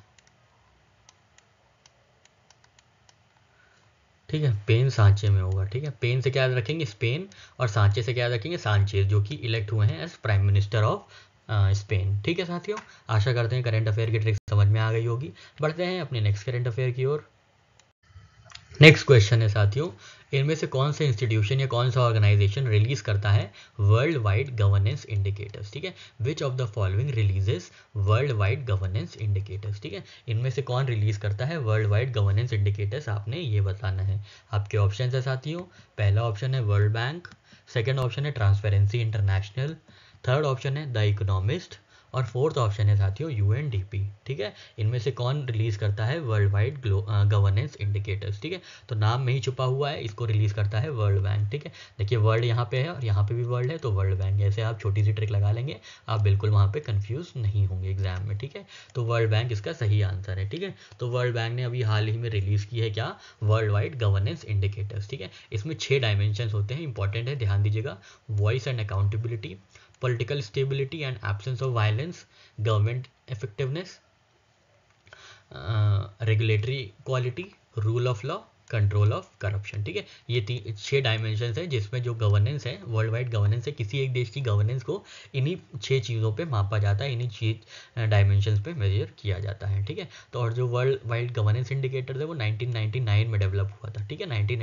ठीक है पेन सांचे में होगा ठीक है पेन से क्या याद रखेंगे स्पेन और सांचे से क्या याद रखेंगे सांचे जो कि इलेक्ट हुए हैं as prime minister of Spain ठीक है साथियों आशा करते हैं करंट अफेयर की ट्रिक समझ में आ गई होगी बढ़ते हैं अपने नेक्स्ट करंट अफेयर की ओर नेक्स्ट क्वेश्चन है साथियों इनमें से कौन सा इंस्टीट्यूशन या कौन सा ऑर्गेनाइजेशन रिलीज करता है वर्ल्ड वाइड गवर्नेंस इंडिकेटर्स ठीक है which of the following releases world wide governance indicators ठीक है इनमें से कौन रिलीज करता है वर्ल्ड वाइड गवर्नेंस इंडिकेटर्स आपने ये बताना है आपके ऑप्शन है साथियों पहला ऑप्शन है वर्ल्ड बैंक सेकेंड ऑप्शन है ट्रांसपेरेंसी इंटरनेशनल थर्ड ऑप्शन है द इकोनॉमिस्ट और फोर्थ ऑप्शन है साथियों यू ठीक है इनमें से कौन रिलीज करता है वर्ल्ड वाइड गवर्नेंस इंडिकेटर्स ठीक है तो नाम में ही छुपा हुआ है इसको रिलीज करता है वर्ल्ड बैंक ठीक है देखिए वर्ल्ड यहाँ पे है और यहाँ पे भी वर्ल्ड है तो वर्ल्ड बैंक जैसे आप छोटी सी ट्रिक लगा लेंगे आप बिल्कुल वहाँ पर कंफ्यूज नहीं होंगे एग्जाम में ठीक है तो वर्ल्ड बैंक इसका सही आंसर है ठीक है तो वर्ल्ड बैंक ने अभी हाल ही में रिलीज की है क्या वर्ल्ड वाइड गवर्नेंस इंडिकेटर्स ठीक है इसमें छः डायमेंशन होते हैं इंपॉर्टेंट है ध्यान दीजिएगा voice and accountability political stability and absence of violence, government effectiveness, uh, regulatory quality, rule of law, control of corruption ठीक है ये तीन डायमेंशन है जिसमें जो गवर्नेंस है वर्ल्ड वाइड गवर्नेंस है किसी एक देश की गवर्नेंस को इन्हीं छह चीज़ों पे मापा जाता है इन्हीं छह डायमेंशन पे मेजर किया जाता है ठीक है तो और जो वर्ल्ड वाइड गवर्नेंस इंडिकेटर है वो नाइनटीन में डेवलप हुआ था ठीक है नाइनटीन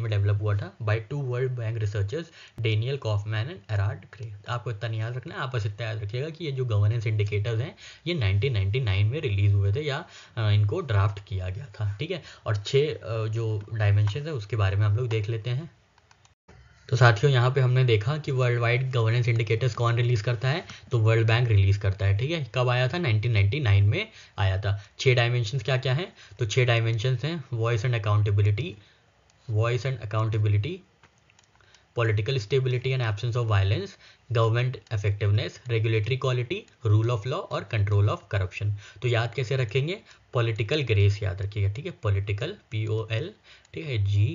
में डेवलप हुआ था by two world bank researchers Daniel Kaufmann and Aart Kraay आपको इतना याद रखना है आप बस इतना याद रखिएगा कि ये जो गवर्नेंस इंडिकेटर्स है ये नाइनटीन में रिलीज हुए थे या इनको ड्राफ्ट किया गया था ठीक है और छह जो डायमेंशन है उसके बारे में हम लोग देख लेते हैं तो साथियों यहाँ पे हमने देखा कि वर्ल्ड वाइड गवर्नेंस इंडिकेटर्स कौन रिलीज़ करता है तो वर्ल्ड बैंक रिलीज़ करता है ठीक है कब आया था 1999 में आया था छह डायमेंशन क्या क्या हैं तो छह डायमेंशन हैं voice and accountability voice and accountability political stability and absence of violence government effectiveness regulatory quality rule of law और कंट्रोल ऑफ करप्शन तो याद कैसे रखेंगे पॉलिटिकल ग्रेस याद रखिएगा ठीक है पॉलिटिकल पी ओ एल ठीक है जी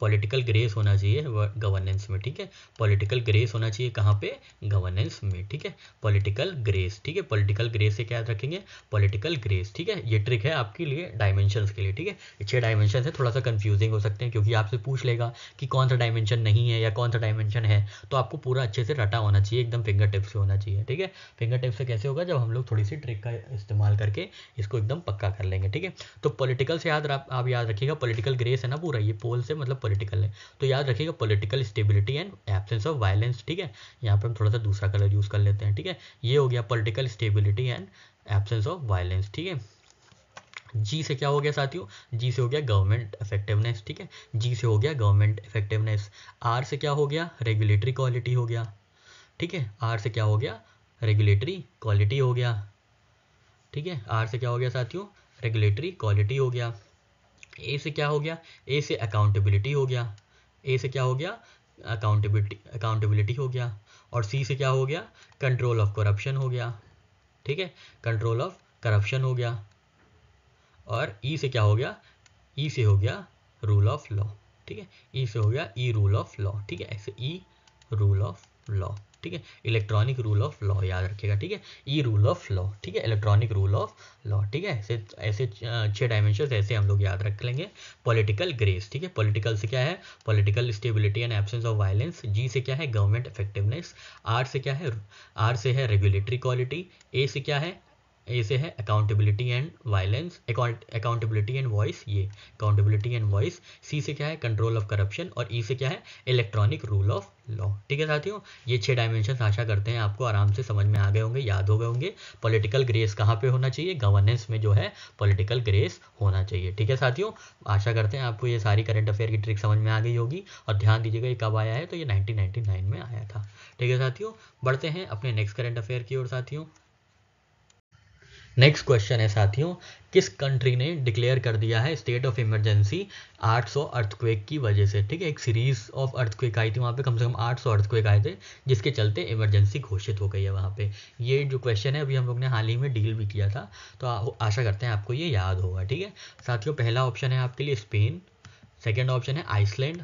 पॉलिटिकल ग्रेस होना चाहिए गवर्नेंस में ठीक है पॉलिटिकल ग्रेस होना चाहिए कहाँ पे गवर्नेंस में ठीक है पॉलिटिकल ग्रेस ठीक है पॉलिटिकल ग्रेस से क्या याद रखेंगे पॉलिटिकल ग्रेस ठीक है ये ट्रिक है आपके लिए डायमेंशन के लिए ठीक है छह डायमेंशन है थोड़ा सा कन्फ्यूजिंग हो सकते हैं क्योंकि आपसे पूछ लेगा कि कौन सा डायमेंशन नहीं है या कौन सा डायमेंशन है तो आपको पूरा अच्छे से रटा होना चाहिए एकदम फिंगर टिप से होना चाहिए ठीक है फिंगर टिप से कैसे होगा जब हम लोग थोड़ी सी ट्रिक का इस्तेमाल करके इसको एकदम पक्का कर लेंगे ठीक है तो पॉलिटिकल से याद आप याद रखिएगा पॉलिटिकल ग्रेस है ना पूरा ये पोल से मतलब पॉलिटिकल है तो याद रखिएगा political stability and absence of violence ठीक है यहाँ पर हम थोड़ा सा दूसरा कलर यूज़ कर लेते हैं ठीक है ये हो गया political stability and absence of violence ठीक है जी से क्या हो गया साथियों जी से हो गया गवर्नमेंट इफेक्टिवनेस ठीक है जी से हो गया गवर्नमेंट इफेक्टिवनेस आर से क्या हो गया रेगुलेटरी क्वालिटी हो गया ठीक है आर से क्या हो गया रेगुलेटरी क्वालिटी हो गया ठीक है आर से क्या हो गया साथियों रेगुलेटरी क्वालिटी हो गया ए से क्या हो गया ए से अकाउंटेबिलिटी हो गया ए से क्या हो गया अकाउंटेबिलिटी अकाउंटेबिलिटी हो गया और सी से क्या हो गया कंट्रोल ऑफ करप्शन हो गया ठीक है कंट्रोल ऑफ करप्शन हो गया और ई e से क्या हो गया ई e से हो गया रूल ऑफ लॉ ठीक है ई e से हो गया ई रूल ऑफ लॉ ठीक है ऐसे ई रूल ऑफ लॉ ठीक है इलेक्ट्रॉनिक रूल ऑफ लॉ याद रखिएगा ठीक है ई रूल ऑफ लॉ ठीक है इलेक्ट्रॉनिक रूल ऑफ लॉ ठीक है ऐसे ऐसे छः डायमेंशन ऐसे हम लोग याद रख लेंगे पॉलिटिकल ग्रेस ठीक है पॉलिटिकल से क्या है political stability and absence of violence G से क्या है गवर्नमेंट इफेक्टिवनेस आर से क्या है आर से है रेगुलेटरी क्वालिटी ए से क्या है ऐसे है accountability and violence accountability and voice ये अकाउंटेबिलिटी एंड वॉइस सी से क्या है कंट्रोल ऑफ करप्शन और ई e से क्या है इलेक्ट्रॉनिक रूल ऑफ लॉ ठीक है साथियों ये छह डायमेंशन आशा करते हैं आपको आराम से समझ में आ गए होंगे याद हो गए होंगे पॉलिटिकल ग्रेस कहाँ पे होना चाहिए गवर्नेंस में जो है पॉलिटिकल ग्रेस होना चाहिए ठीक है साथियों आशा करते हैं आपको ये सारी करंट अफेयर की ट्रिक समझ में आ गई होगी और ध्यान दीजिएगा ये कब आया है तो ये 1999 में आया था ठीक है साथियों बढ़ते हैं अपने नेक्स्ट करंट अफेयर की ओर साथियों नेक्स्ट क्वेश्चन है साथियों किस कंट्री ने डिक्लेयर कर दिया है स्टेट ऑफ इमरजेंसी 800 अर्थक्वेक की वजह से ठीक है एक सीरीज ऑफ अर्थक्वेक आई थी वहाँ पे कम से कम 800 अर्थक्वेक आए थे जिसके चलते इमरजेंसी घोषित हो गई है वहाँ पे ये जो क्वेश्चन है अभी हम लोग ने हाल ही में डील भी किया था तो आशा करते हैं आपको ये याद होगा ठीक है साथियों पहला ऑप्शन है आपके लिए स्पेन सेकेंड ऑप्शन है आइसलैंड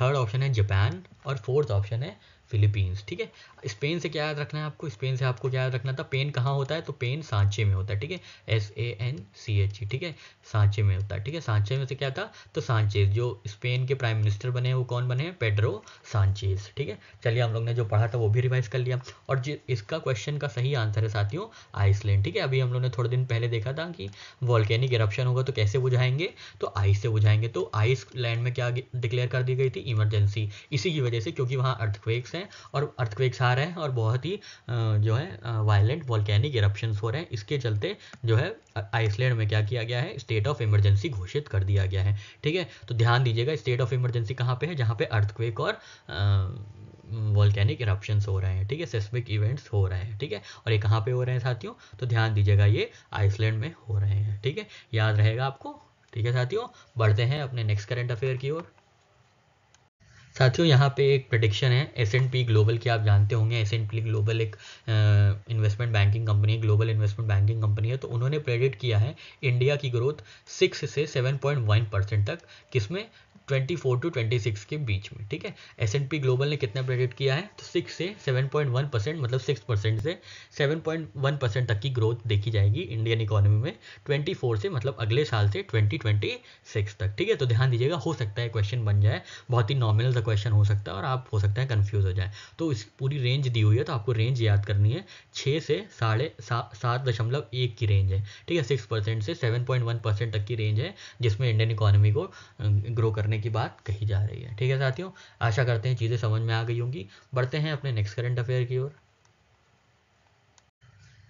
थर्ड ऑप्शन है जापान और फोर्थ ऑप्शन है फिलीपींस ठीक है स्पेन से क्या याद रखना है आपको स्पेन से आपको क्या याद रखना था पेन कहाँ होता है तो पेन सांचे में होता है ठीक है S A N C H E ठीक है सांचे में होता है ठीक है सांचे में से क्या था तो सांचेज जो स्पेन के प्राइम मिनिस्टर बने हैं वो कौन बने हैं पेड्रो सांचेज ठीक है चलिए हम लोग ने जो पढ़ा था वो भी रिवाइज कर लिया और इसका क्वेश्चन का सही आंसर है साथियों आइसलैंड ठीक है अभी हम लोग ने थोड़े दिन पहले देखा था कि वॉल्केनिक इरप्शन होगा तो कैसे बुझाएंगे तो आइस से बुझाएंगे तो आइसलैंड में क्या डिक्लेयर कर दी गई थी इमरजेंसी इसी की वजह से क्योंकि वहाँ अर्थक्वेक्स हैं हैं और अर्थक्वेक्स आ रहे हैं और बहुत ही जो है वायलेंट वॉल्केनिक इरप्शन हो रहे हैं इसके चलते जो है आइसलैंड में क्या किया गया है स्टेट ऑफ इमरजेंसी घोषित कर दिया गया है ठीक है तो ध्यान दीजिएगा स्टेट ऑफ इमरजेंसी कहाँ पर है जहाँ पर अर्थक्वेक और वॉल्केनिक इरप्शन हो रहे हैं ठीक है सेस्मिक इवेंट्स हो रहे हैं ठीक है और ये कहाँ पर हो रहे हैं साथियों तो ध्यान दीजिएगा ये आइसलैंड में हो रहे हैं ठीक है याद रहेगा आपको ठीक है साथियों बढ़ते हैं अपने नेक्स्ट करंट अफेयर की ओर साथियों यहाँ पे एक प्रडिक्शन है एस एंड पी ग्लोबल की आप जानते होंगे एस एंड पी ग्लोबल एक investment banking company global investment banking company है तो उन्होंने प्रेडिक्ट किया है इंडिया की ग्रोथ सिक्स से सेवन पॉइंट वन परसेंट तक किसमें 24 टू 26 के बीच में ठीक है एस एंड पी ग्लोबल ने कितना प्रेडिक्ट किया है तो 6 से 7.1 परसेंट मतलब 6 परसेंट से 7.1 परसेंट तक की ग्रोथ देखी जाएगी इंडियन इकोनॉमी में 24 से मतलब अगले साल से 2026 तक ठीक है तो ध्यान दीजिएगा हो सकता है क्वेश्चन बन जाए बहुत ही नॉर्मल सा क्वेश्चन हो सकता है और आप हो सकता है कन्फ्यूज हो जाए तो इस पूरी रेंज दी हुई है तो आपको रेंज याद करनी है छः से साढ़े सात दशमलव एक की रेंज है ठीक है सिक्स परसेंट से सेवन पॉइंट वन परसेंट तक की रेंज है जिसमें इंडियन इकोनॉमी को ग्रो करने करने की बात कही जा रही है ठीक है साथियों आशा करते हैं चीज़ें समझ में आ गई होंगी बढ़ते हैं अपने नेक्स्ट करंट अफेयर की ओर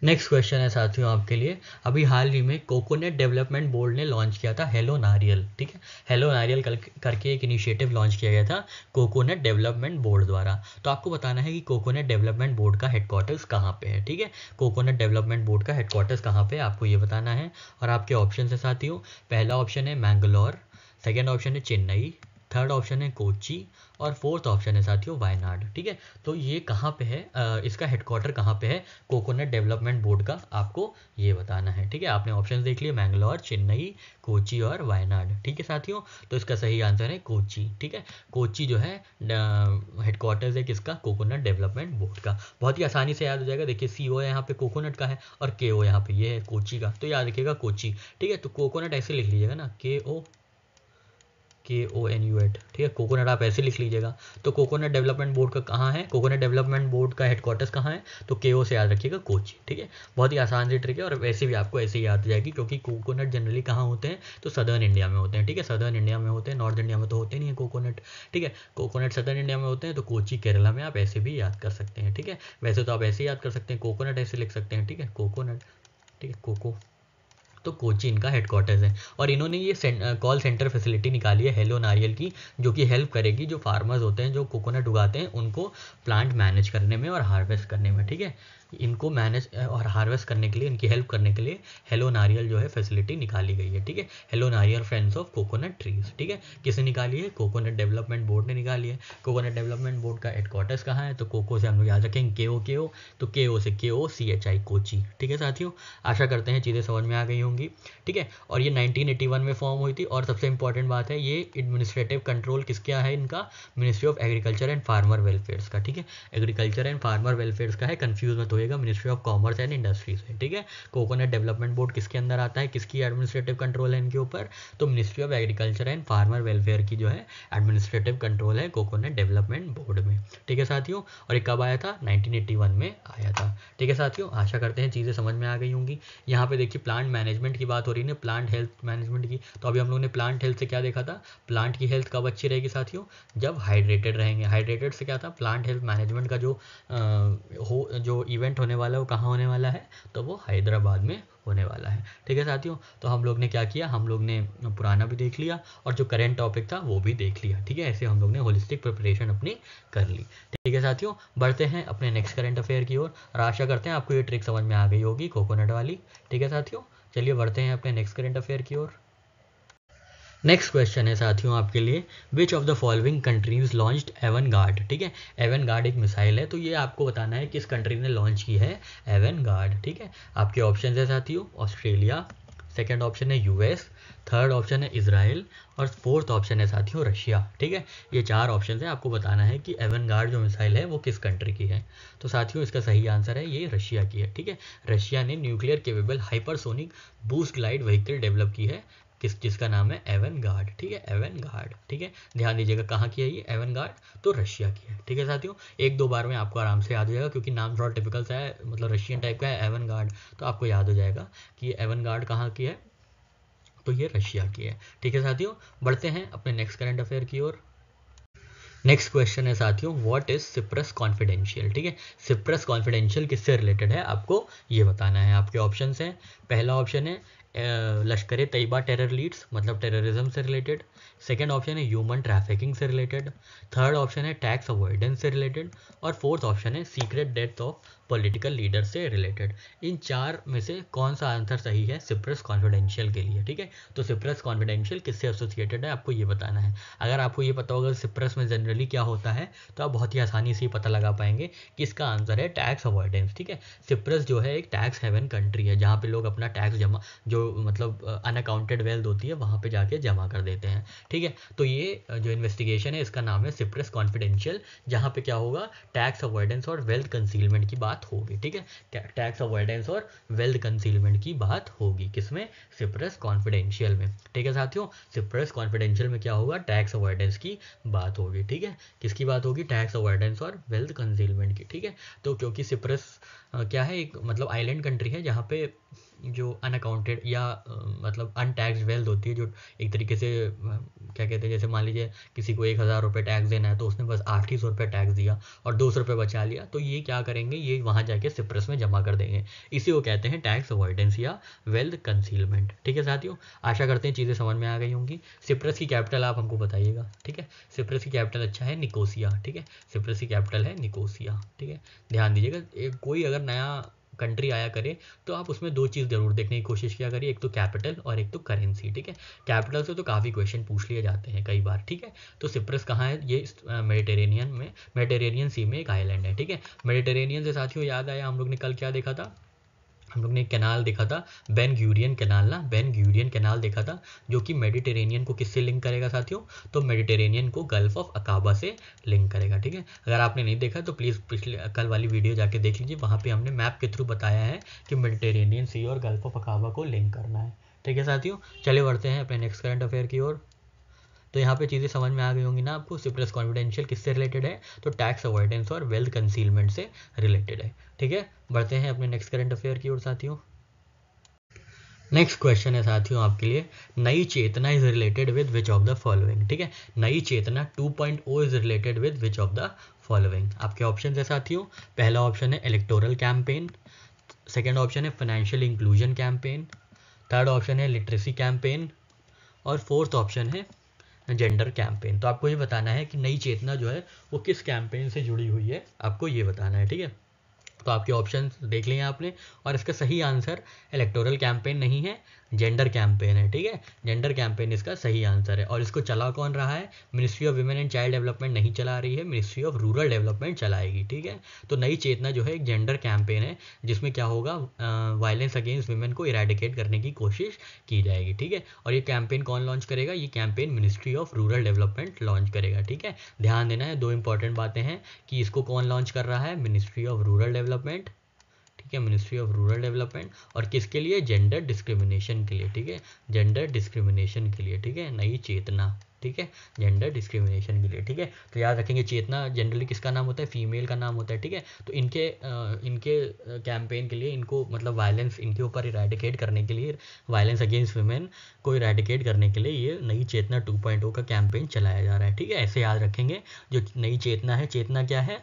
नेक्स्ट क्वेश्चन है साथियों आपके लिए अभी हाल ही में कोकोनट डेवलपमेंट बोर्ड ने लॉन्च किया था हेलो नारियल ठीक है हेलो नारियल करके एक इनिशिएटिव लॉन्च किया गया था कोकोनट डेवलपमेंट बोर्ड द्वारा तो आपको बताना है कि कोकोनट डेवलपमेंट बोर्ड का हेडक्वार्टर्स कहाँ पे है ठीक है कोकोनट डेवलपमेंट बोर्ड का हेडक्वार्टर्स कहाँ पे है आपको ये बताना है और आपके ऑप्शन है साथियों पहला ऑप्शन है मैंगलोर सेकेंड ऑप्शन है चेन्नई थर्ड ऑप्शन है कोची और फोर्थ ऑप्शन है साथियों वायनाड ठीक है तो ये कहाँ पे है इसका हेडक्वार्टर कहाँ पे है कोकोनट डेवलपमेंट बोर्ड का आपको ये बताना है ठीक है आपने ऑप्शन देख लिए मैंगलोर चेन्नई कोची और वायनाड ठीक है साथियों तो इसका सही आंसर है कोची ठीक है कोची जो है हेडक्वार्टर्स है किसका कोकोनट डेवलपमेंट बोर्ड का बहुत ही आसानी से याद हो जाएगा देखिए सी ओ यहाँ पे कोकोनट का है और के ओ यहाँ पे ये है कोची का तो याद रखिएगा कोची ठीक है तो कोकोनट ऐसे लिख लीजिएगा ना के ओ के ओ एन यू एट ठीक है कोकोनट आप ऐसे लिख लीजिएगा तो कोकोनट डेवलपमेंट बोर्ड का कहाँ है कोकोनट डेवलपमेंट बोर्ड का हेडक्वार्टर्स कहाँ है तो के ओ से याद रखिएगा कोची ठीक है बहुत ही आसान से ट्रिक है और वैसे भी आपको ऐसे ही याद जाएगी क्योंकि कोकोनट जनरली कहाँ होते हैं तो सदर्न इंडिया में होते हैं ठीक है सदर्न इंडिया में होते हैं नॉर्थ इंडिया में तो होते नहीं है कोकोनट ठीक है कोकोनट सदर्न इंडिया में होते हैं तो कोची केरला में आप ऐसे भी याद कर सकते हैं ठीक है वैसे तो आप ऐसे याद कर सकते हैं कोकोनट ऐसे लिख सकते हैं ठीक है कोकोनट ठीक है कोको तो कोचीन इनका हेडक्वार्टर्स है और इन्होंने ये सें, कॉल सेंटर फैसिलिटी निकाली है हेलो नारियल की जो कि हेल्प करेगी जो फार्मर्स होते हैं जो कोकोनट उगाते हैं उनको प्लांट मैनेज करने में और हार्वेस्ट करने में ठीक है इनको मैनेज और हार्वेस्ट करने के लिए इनकी हेल्प करने के लिए हेलो नारियल जो है फैसिलिटी निकाली गई है ठीक है हेलो नारियल फ्रेंड्स ऑफ कोकोनट ट्रीज ठीक है किसे निकाली है कोकोनट डेवलपमेंट बोर्ड ने निकाली है कोकोनट डेवलपमेंट बोर्ड का हेडक्वार्टर्स कहाँ है तो कोको से हम लोग याद रखेंगे के ओ के ओ तो के ओ से के ओ सी एच आई कोची ठीक है साथियों आशा करते हैं चीज़ें समझ में आ गई होंगी ठीक है और ये वन में फॉर्म हुई थी और सबसे इंपॉर्टेंट बात है ये एडमिनिस्ट्रेटिव कंट्रोल किसका है इनका ministry of agriculture and farmer welfares का ठीक है एग्रीकल्चर एंड फार्मर वेलफेयर का है कन्फ्यूज मत हो होएगा ministry of commerce and industries में ठीक है कोकोनट डेवलपमेंट बोर्ड किसके अंदर आता है किसकी एडमिनिस्ट्रेटिव कंट्रोल है इनके ऊपर तो ministry of agriculture and farmer welfare की जो है एडमिनिस्ट्रेटिव कंट्रोल है कोकोनट डेवलपमेंट बोर्ड में ठीक है साथियों और ये कब आया था नाइनटीन में आया था ठीक है साथियों आशा करते हैं चीज़ें समझ में आ गई होंगी यहाँ पर देखिए प्लांट मैनेजमेंट की बात हो रही है प्लांट हेल्थ मैनेजमेंट की तो अभी हम लोगों ने प्लांट हेल्थ से क्या देखा था प्लांट की हेल्थ कब अच्छी रहेगी साथियों जब हाइड्रेटेड रहेंगे हाइड्रेटेड से क्या था प्लांट हेल्थ मैनेजमेंट का जो आ, हो जो इवेंट इवेंट होने वाला है वो कहाँ होने वाला है तो वो हैदराबाद में होने वाला है ठीक है साथियों तो हम लोग ने क्या किया हम लोग ने पुराना भी देख लिया और जो करेंट टॉपिक था वो भी देख लिया ठीक है ऐसे हम लोग ने होलिस्टिक प्रिपरेशन अपनी कर ली ठीक है साथियों बढ़ते हैं अपने नेक्स्ट करेंट अफेयर की ओर और आशा करते हैं आपको ये ट्रिक समझ में आ गई होगी कोकोनट वाली ठीक है साथियों चलिए बढ़ते हैं अपने नेक्स्ट करेंट अफेयर की ओर नेक्स्ट क्वेश्चन है साथियों आपके लिए which of the following countries launched Avangard ठीक है एवन गार्ड एक मिसाइल है तो ये आपको बताना है किस कंट्री ने लॉन्च की है एवन गार्ड ठीक है आपके ऑप्शन है साथियों ऑस्ट्रेलिया सेकेंड ऑप्शन है यूएस थर्ड ऑप्शन है इसराइल और फोर्थ ऑप्शन है साथियों रशिया ठीक है ये चार ऑप्शन है आपको बताना है कि एवन गार्ड जो मिसाइल है वो किस कंट्री की है तो साथियों इसका सही आंसर है ये रशिया की है ठीक है रशिया ने nuclear capable hypersonic boost glide vehicle develop की है किस जिसका नाम है एवन गार्ड ठीक है एवन गार्ड ठीक है ध्यान दीजिएगा कहाँ की है ये एवन गार्ड तो रशिया की है ठीक है साथियों एक दो बार में आपको आराम से याद हो जाएगा क्योंकि नाम थोड़ा टिपिकल सा है मतलब रशियन टाइप का है एवन गार्ड तो आपको याद हो जाएगा कि एवन गार्ड कहाँ की है तो ये रशिया की है ठीक है साथियों बढ़ते हैं अपने नेक्स्ट करेंट अफेयर की ओर नेक्स्ट क्वेश्चन है साथियों व्हाट इज सिप्रस कॉन्फिडेंशियल ठीक है सिप्रस कॉन्फिडेंशियल किससे रिलेटेड है आपको ये बताना है आपके ऑप्शन हैं पहला ऑप्शन है लश्कर तयबा टेरर लीड्स मतलब टेररिज्म से रिलेटेड सेकेंड ऑप्शन है ह्यूमन ट्रैफिकिंग से रिलेटेड थर्ड ऑप्शन है टैक्स अवॉइडेंस से रिलेटेड और फोर्थ ऑप्शन है secret death of political leader से रिलेटेड इन चार में से कौन सा आंसर सही है सिप्रस कॉन्फिडेंशियल के लिए ठीक है तो सिप्रस कॉन्फिडेंशियल किससे एसोसिएटेड है आपको ये बताना है अगर आपको ये पता होगा सिप्रस में जनरली क्या होता है तो आप बहुत ही आसानी से पता लगा पाएंगे कि इसका आंसर है टैक्स अवॉइडेंस ठीक है सिप्रस जो है एक टैक्स हेवन कंट्री है जहाँ पे लोग अपना टैक्स जमा जो जो मतलब अनअकाउंटेड वेल्थ होती है वहाँ पे जाके जमा कर देते हैं ठीक है तो ये जो इन्वेस्टिगेशन है इसका नाम है सिप्रेस कॉन्फिडेंशियल जहाँ पे क्या होगा टैक्स अवॉइडेंस और वेल्थ कंसीलमेंट की बात होगी ठीक है टैक्स अवॉइडेंस और वेल्थ कंसीलमेंट की बात होगी किसमें सिप्रेस कॉन्फिडेंशियल में ठीक है साथियों सिप्रेस कॉन्फिडेंशियल में क्या होगा टैक्स अवॉइडेंस की बात होगी ठीक है किसकी बात होगी टैक्स अवॉइडेंस और वेल्थ कंसीलमेंट की ठीक है तो क्योंकि सिप्रेस क्या है एक मतलब आइलैंड कंट्री है जहाँ पे जो अनअकाउंटेड या मतलब अनटैक्स वेल्थ होती है जो एक तरीके से क्या कहते हैं जैसे मान लीजिए किसी को एक हज़ार रुपये टैक्स देना है तो उसने बस आठ ही सौ रुपये टैक्स दिया और दो सौ रुपये बचा लिया तो ये क्या करेंगे ये वहाँ जाके सिप्रस में जमा कर देंगे इसी को कहते हैं टैक्स अवॉइडेंस या वेल्थ कंसीलमेंट ठीक है साथियों आशा करते हैं चीज़ें समझ में आ गई होंगी सिप्रस की कैपिटल आप हमको बताइएगा ठीक है सिप्रस की कैपिटल अच्छा है निकोसिया ठीक है सिप्रस की कैपिटल है निकोसिया ठीक है ध्यान दीजिएगा कोई अगर नया कंट्री आया करे तो आप उसमें दो चीज़ ज़रूर देखने की कोशिश किया करिए एक तो कैपिटल और एक तो करेंसी ठीक है कैपिटल से तो काफ़ी क्वेश्चन पूछ लिए जाते हैं कई बार ठीक है तो सिप्रस कहाँ है ये मेडिटेरेनियन में मेडिटेरेनियन सी में एक आइलैंड है ठीक है मेडिटेरेनियन से साथियों याद आया हम लोग ने कल क्या देखा था हम लोग ने कैनाल देखा था बैन ग्यूरियन कैनाल ना बैन ग्यूरियन कैनाल देखा था जो कि मेडिटेरेनियन को किससे लिंक करेगा साथियों तो मेडिटेरेनियन को गल्फ ऑफ अकाबा से लिंक करेगा ठीक है अगर आपने नहीं देखा तो प्लीज़ पिछले कल वाली वीडियो जाके देख लीजिए वहाँ पे हमने मैप के थ्रू बताया है कि मेडिटेरेनियन सी और गल्फ ऑफ अकाबा को लिंक करना है ठीक है साथियों चले बढ़ते हैं अपने नेक्स्ट करंट अफेयर की ओर तो यहाँ पे चीज़ें समझ में आ गई होंगी ना आपको सिप्रेस कॉन्फिडेंशियल किससे रिलेटेड है तो टैक्स अवॉइडेंस और वेल्थ कंसीलमेंट से रिलेटेड है ठीक है बढ़ते हैं अपने नेक्स्ट करंट अफेयर की ओर साथियों नेक्स्ट क्वेश्चन है साथियों आपके लिए Nayi Chetna is related with which of the following ठीक है Nayi Chetna 2.0 is related with which of the following आपके ऑप्शन है साथियों पहला ऑप्शन है इलेक्टोरल कैंपेन सेकेंड ऑप्शन है financial inclusion campaign third option है लिटरेसी कैंपेन और फोर्थ ऑप्शन है जेंडर कैंपेन तो आपको ये बताना है कि नई चेतना जो है वो किस कैंपेन से जुड़ी हुई है आपको ये बताना है ठीक है तो आपके ऑप्शन देख लिए आपने और इसका सही आंसर इलेक्टोरल कैंपेन नहीं है जेंडर कैंपेन है ठीक है जेंडर कैंपेन इसका सही आंसर है और इसको चला कौन रहा है ministry of women and child development नहीं चला रही है मिनिस्ट्री ऑफ रूरल डेवलपमेंट चलाएगी ठीक है तो नई चेतना जो है एक जेंडर कैंपेन है जिसमें क्या होगा वायलेंस अगेंस्ट वुमेन को इरेडिकेट करने की कोशिश की जाएगी ठीक है और ये कैंपेन कौन लॉन्च करेगा ये campaign ministry of rural development launch करेगा ठीक है ध्यान देना है दो इंपॉर्टेंट बातें हैं कि इसको कौन लॉन्च कर रहा है मिनिस्ट्री ऑफ रूरल डेवलपमेंट किसके मिनिस्ट्री ऑफ रूरल डेवलपमेंट और किसके लिए जेंडर डिस्क्रिमिनेशन के लिए ठीक है जेंडर डिस्क्रिमिनेशन के लिए ठीक है नई चेतना ठीक है जेंडर डिस्क्रिमिनेशन के लिए ठीक है तो याद रखेंगे चेतना जनरली किसका नाम होता है फीमेल का नाम होता है ठीक है तो इनके इनके कैंपेन के लिए इनको मतलब वायलेंस इनके ऊपर इराडिकेट करने के लिए वायलेंस अगेंस्ट वुमेन को इराडिकेट करने के लिए ये नई चेतना 2.0 का कैंपेन चलाया जा रहा है ठीक है ऐसे याद रखेंगे जो नई चेतना है चेतना क्या है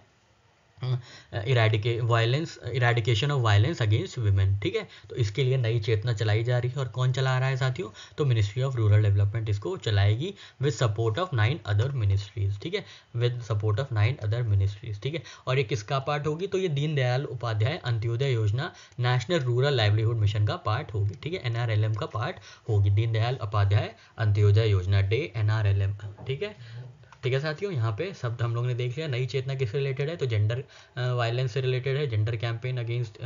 violence eradication of violence against women ठीक है तो इसके लिए नई चेतना चलाई जा रही है और कौन चला रहा है साथियों तो मिनिस्ट्री ऑफ रूरल डेवलपमेंट इसको चलाएगी with support of nine other ministries ठीक है with support of nine other ministries ठीक है और ये किसका पार्ट होगी तो ये Deendayal Upadhyaya Antyodaya Yojana national rural livelihood mission का पार्ट होगी ठीक है एनआरएलएम का पार्ट होगी दीनदयाल उपाध्याय अंत्योदय योजना डे एनआरएलएम ठीक है ठीक है साथियों यहाँ पे शब्द हम लोग ने देख लिया नई चेतना किससे रिलेटेड है तो जेंडर वायलेंस से रिलेटेड है gender campaign against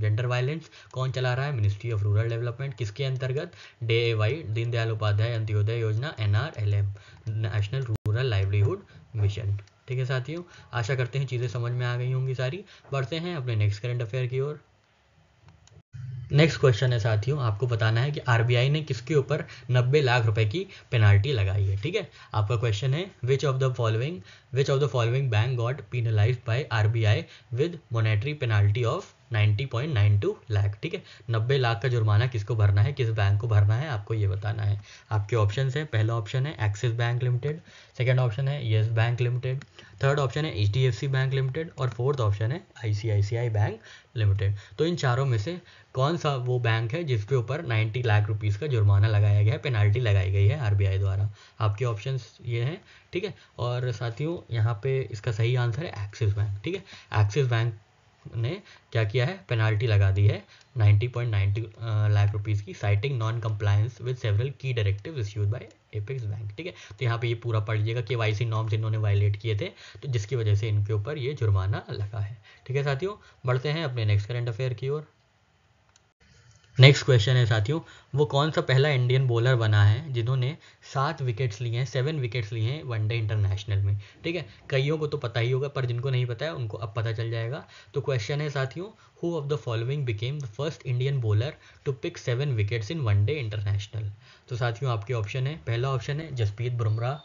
gender violence कौन चला रहा है मिनिस्ट्री ऑफ रूरल डेवलपमेंट किसके अंतर्गत D A Y Deendayal Upadhyaya Antyodaya Yojana N R L M national rural livelihood mission ठीक है साथियों आशा करते हैं चीज़ें समझ में आ गई होंगी सारी बढ़ते हैं अपने नेक्स्ट करंट अफेयर की ओर नेक्स्ट क्वेश्चन है साथियों आपको बताना है कि आरबीआई ने किसके ऊपर 90 लाख रुपए की पेनाल्टी लगाई है ठीक है आपका क्वेश्चन है which of the following which of the following bank got penalised by RBI with monetary penalty of 90.92 lakh ठीक है 90 लाख का जुर्माना किसको भरना है किस बैंक को भरना है आपको ये बताना है आपके ऑप्शन है पहला ऑप्शन है Axis Bank Limited second option है Yes Bank Limited third option है एच बैंक लिमिटेड और फोर्थ ऑप्शन है आई बैंक लिमिटेड तो इन चारों में से कौन सा वो बैंक है जिसके ऊपर 90 लाख रुपीस का जुर्माना लगाया गया है पेनाल्टी लगाई गई है आरबीआई द्वारा आपके ऑप्शन ये हैं ठीक है और साथियों यहाँ पे इसका सही आंसर है एक्सिस बैंक ठीक है एक्सिस बैंक ने क्या किया है पेनाल्टी लगा दी है 90.90 लाख रुपीस की citing non compliance with several की directive issued by apex bank ठीक है तो यहाँ पे ये पूरा पढ़ लीजिएगा के वाई सी नॉर्म्स इन्होंने वायलेट किए थे तो जिसकी वजह से इनके ऊपर ये जुर्माना लगा है ठीक है साथियों बढ़ते हैं अपने नेक्स्ट करेंट अफेयर की ओर नेक्स्ट क्वेश्चन है साथियों वो कौन सा पहला इंडियन बॉलर बना है जिन्होंने सात विकेट्स लिए हैं सेवन विकेट्स लिए हैं वनडे इंटरनेशनल में ठीक है कईयों को तो पता ही होगा पर जिनको नहीं पता है उनको अब पता चल जाएगा तो क्वेश्चन है साथियों who of the following became the first Indian bowler to pick seven wickets in one day international तो साथियों आपके ऑप्शन है पहला ऑप्शन है Jasprit Bumrah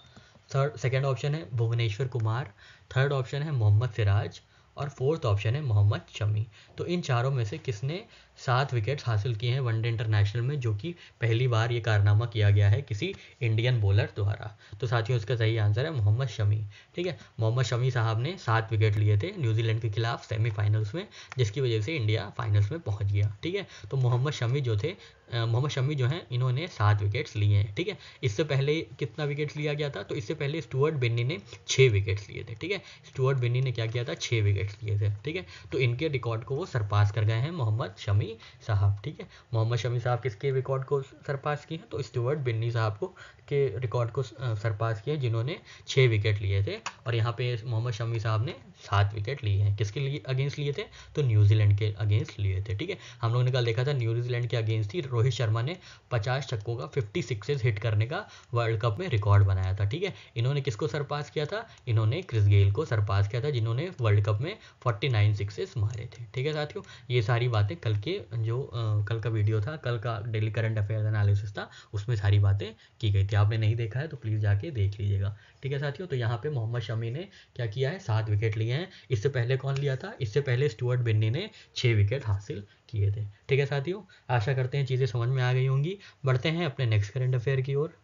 third second option है भुवनेश्वर कुमार थर्ड ऑप्शन है मोहम्मद सिराज और फोर्थ ऑप्शन है मोहम्मद शमी तो इन चारों में से किसने सात विकेट्स हासिल किए हैं वनडे इंटरनेशनल में जो कि पहली बार ये कारनामा किया गया है किसी इंडियन बॉलर द्वारा तो साथियों इसका सही आंसर है मोहम्मद शमी ठीक है मोहम्मद शमी साहब ने सात विकेट लिए थे न्यूजीलैंड के खिलाफ सेमीफाइनल्स में जिसकी वजह से इंडिया फाइनल्स में पहुंच गया ठीक है तो मोहम्मद शमी जो थे मोहम्मद शमी जो हैं इन्होंने सात विकेट्स लिए हैं ठीक है इससे पहले कितना विकेट्स लिया गया था तो इससे पहले स्टुअर्ट बिन्नी ने छः विकेट्स लिए थे ठीक है स्टुअर्ट बिन्नी ने क्या किया था छः विकेट्स लिए थे ठीक है तो इनके रिकॉर्ड को वो सरपास कर गए हैं मोहम्मद शमी साहब ठीक है मोहम्मद शमी साहब किसके रिकॉर्ड को सरपास किए हैं तो स्टुअर्ट बिन्नी साहब को के रिकॉर्ड को सरपास किया जिन्होंने छः विकेट लिए थे और यहाँ पे मोहम्मद शमी साहब ने सात विकेट लिए हैं किसके लिए अगेंस्ट लिए थे तो न्यूजीलैंड के अगेंस्ट लिए थे ठीक है हम लोगों ने कल देखा था न्यूजीलैंड के अगेंस्ट ही रोहित शर्मा ने पचास छक्कों का फिफ्टी सिक्सेज हिट करने का वर्ल्ड कप में रिकॉर्ड बनाया था ठीक है इन्होंने किसको सरपास किया था इन्होंने क्रिस गेल को सरपास किया था जिन्होंने वर्ल्ड कप में फोर्टी नाइन सिक्सेज मारे थे ठीक है साथियों ये सारी बातें कल के जो आ, कल का वीडियो था कल का डेली करंट अफेयर एनालिसिस था उसमें सारी बातें की गई थी आपने नहीं देखा है तो प्लीज़ जाके देख लीजिएगा ठीक है साथियों तो यहाँ पे मोहम्मद शमी ने क्या किया है सात विकेट लिए हैं इससे पहले कौन लिया था इससे पहले स्टुअर्ट बिन्नी ने छः विकेट हासिल किए थे ठीक है साथियों आशा करते हैं चीज़ें समझ में आ गई होंगी बढ़ते हैं अपने नेक्स्ट करेंट अफेयर की ओर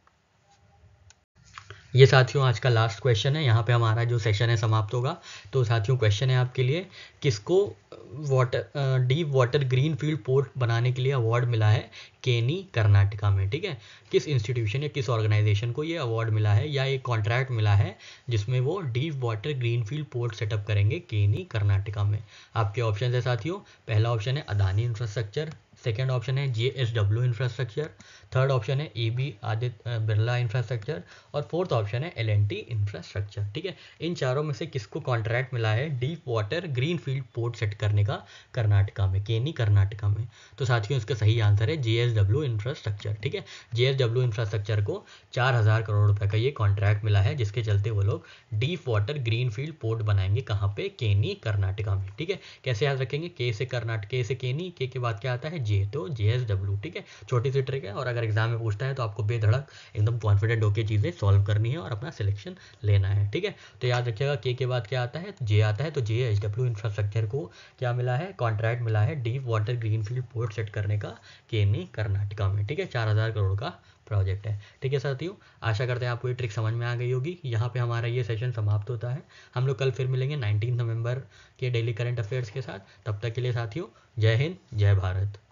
ये साथियों आज का लास्ट क्वेश्चन है यहाँ पे हमारा जो सेशन है समाप्त होगा तो साथियों क्वेश्चन है आपके लिए किसको water deep water greenfield port बनाने के लिए अवार्ड मिला है केनी कर्नाटका में ठीक है किस इंस्टीट्यूशन या किस ऑर्गेनाइजेशन को ये अवार्ड मिला है या एक कॉन्ट्रैक्ट मिला है जिसमें वो deep water greenfield port setup करेंगे केनी कर्नाटका में आपके ऑप्शन है साथियों पहला ऑप्शन है अदानी इंफ्रास्ट्रक्चर सेकेंड ऑप्शन है J S W infrastructure third option है A B Aditya Birla infrastructure और फोर्थ ऑप्शन है एल इंफ्रास्ट्रक्चर ठीक है इन चारों में से किसको कॉन्ट्रैक्ट मिला है deep water greenfield port set करने का कर्नाटका में केनी कर्नाटका में तो साथियों इसका सही आंसर है जे इंफ्रास्ट्रक्चर ठीक है जे इंफ्रास्ट्रक्चर को चार हज़ार करोड़ रुपये का ये कॉन्ट्रैक्ट मिला है जिसके चलते वो लोग deep water greenfield port बनाएंगे कहाँ पे केनी कर्नाटका में ठीक है कैसे याद रखेंगे के से कर्नाटक के से केनी के के बाद क्या आता है जे तो जे ठीक है छोटी सी ट्रिक है और अगर एग्जाम में पूछता है तो आपको बेधड़क एकदम कॉन्फिडेंट होकर चीज़ें सॉल्व करनी है और अपना सिलेक्शन लेना है ठीक है तो याद रखिएगा के के बाद क्या आता है जे आता है तो जे एच डब्ल्यू इंफ्रास्ट्रक्चर को क्या मिला है कॉन्ट्रैक्ट मिला है deep water greenfield port set करने का के केनी e कर्नाटका में ठीक है चार हज़ार करोड़ का प्रोजेक्ट है ठीक है साथियों आशा करते हैं आपको ये ट्रिक समझ में आ गई होगी यहाँ पे हमारा ये सेशन समाप्त होता है हम लोग कल फिर मिलेंगे 19 नवंबर के डेली करंट अफेयर्स के साथ तब तक के लिए साथियों जय हिंद जय भारत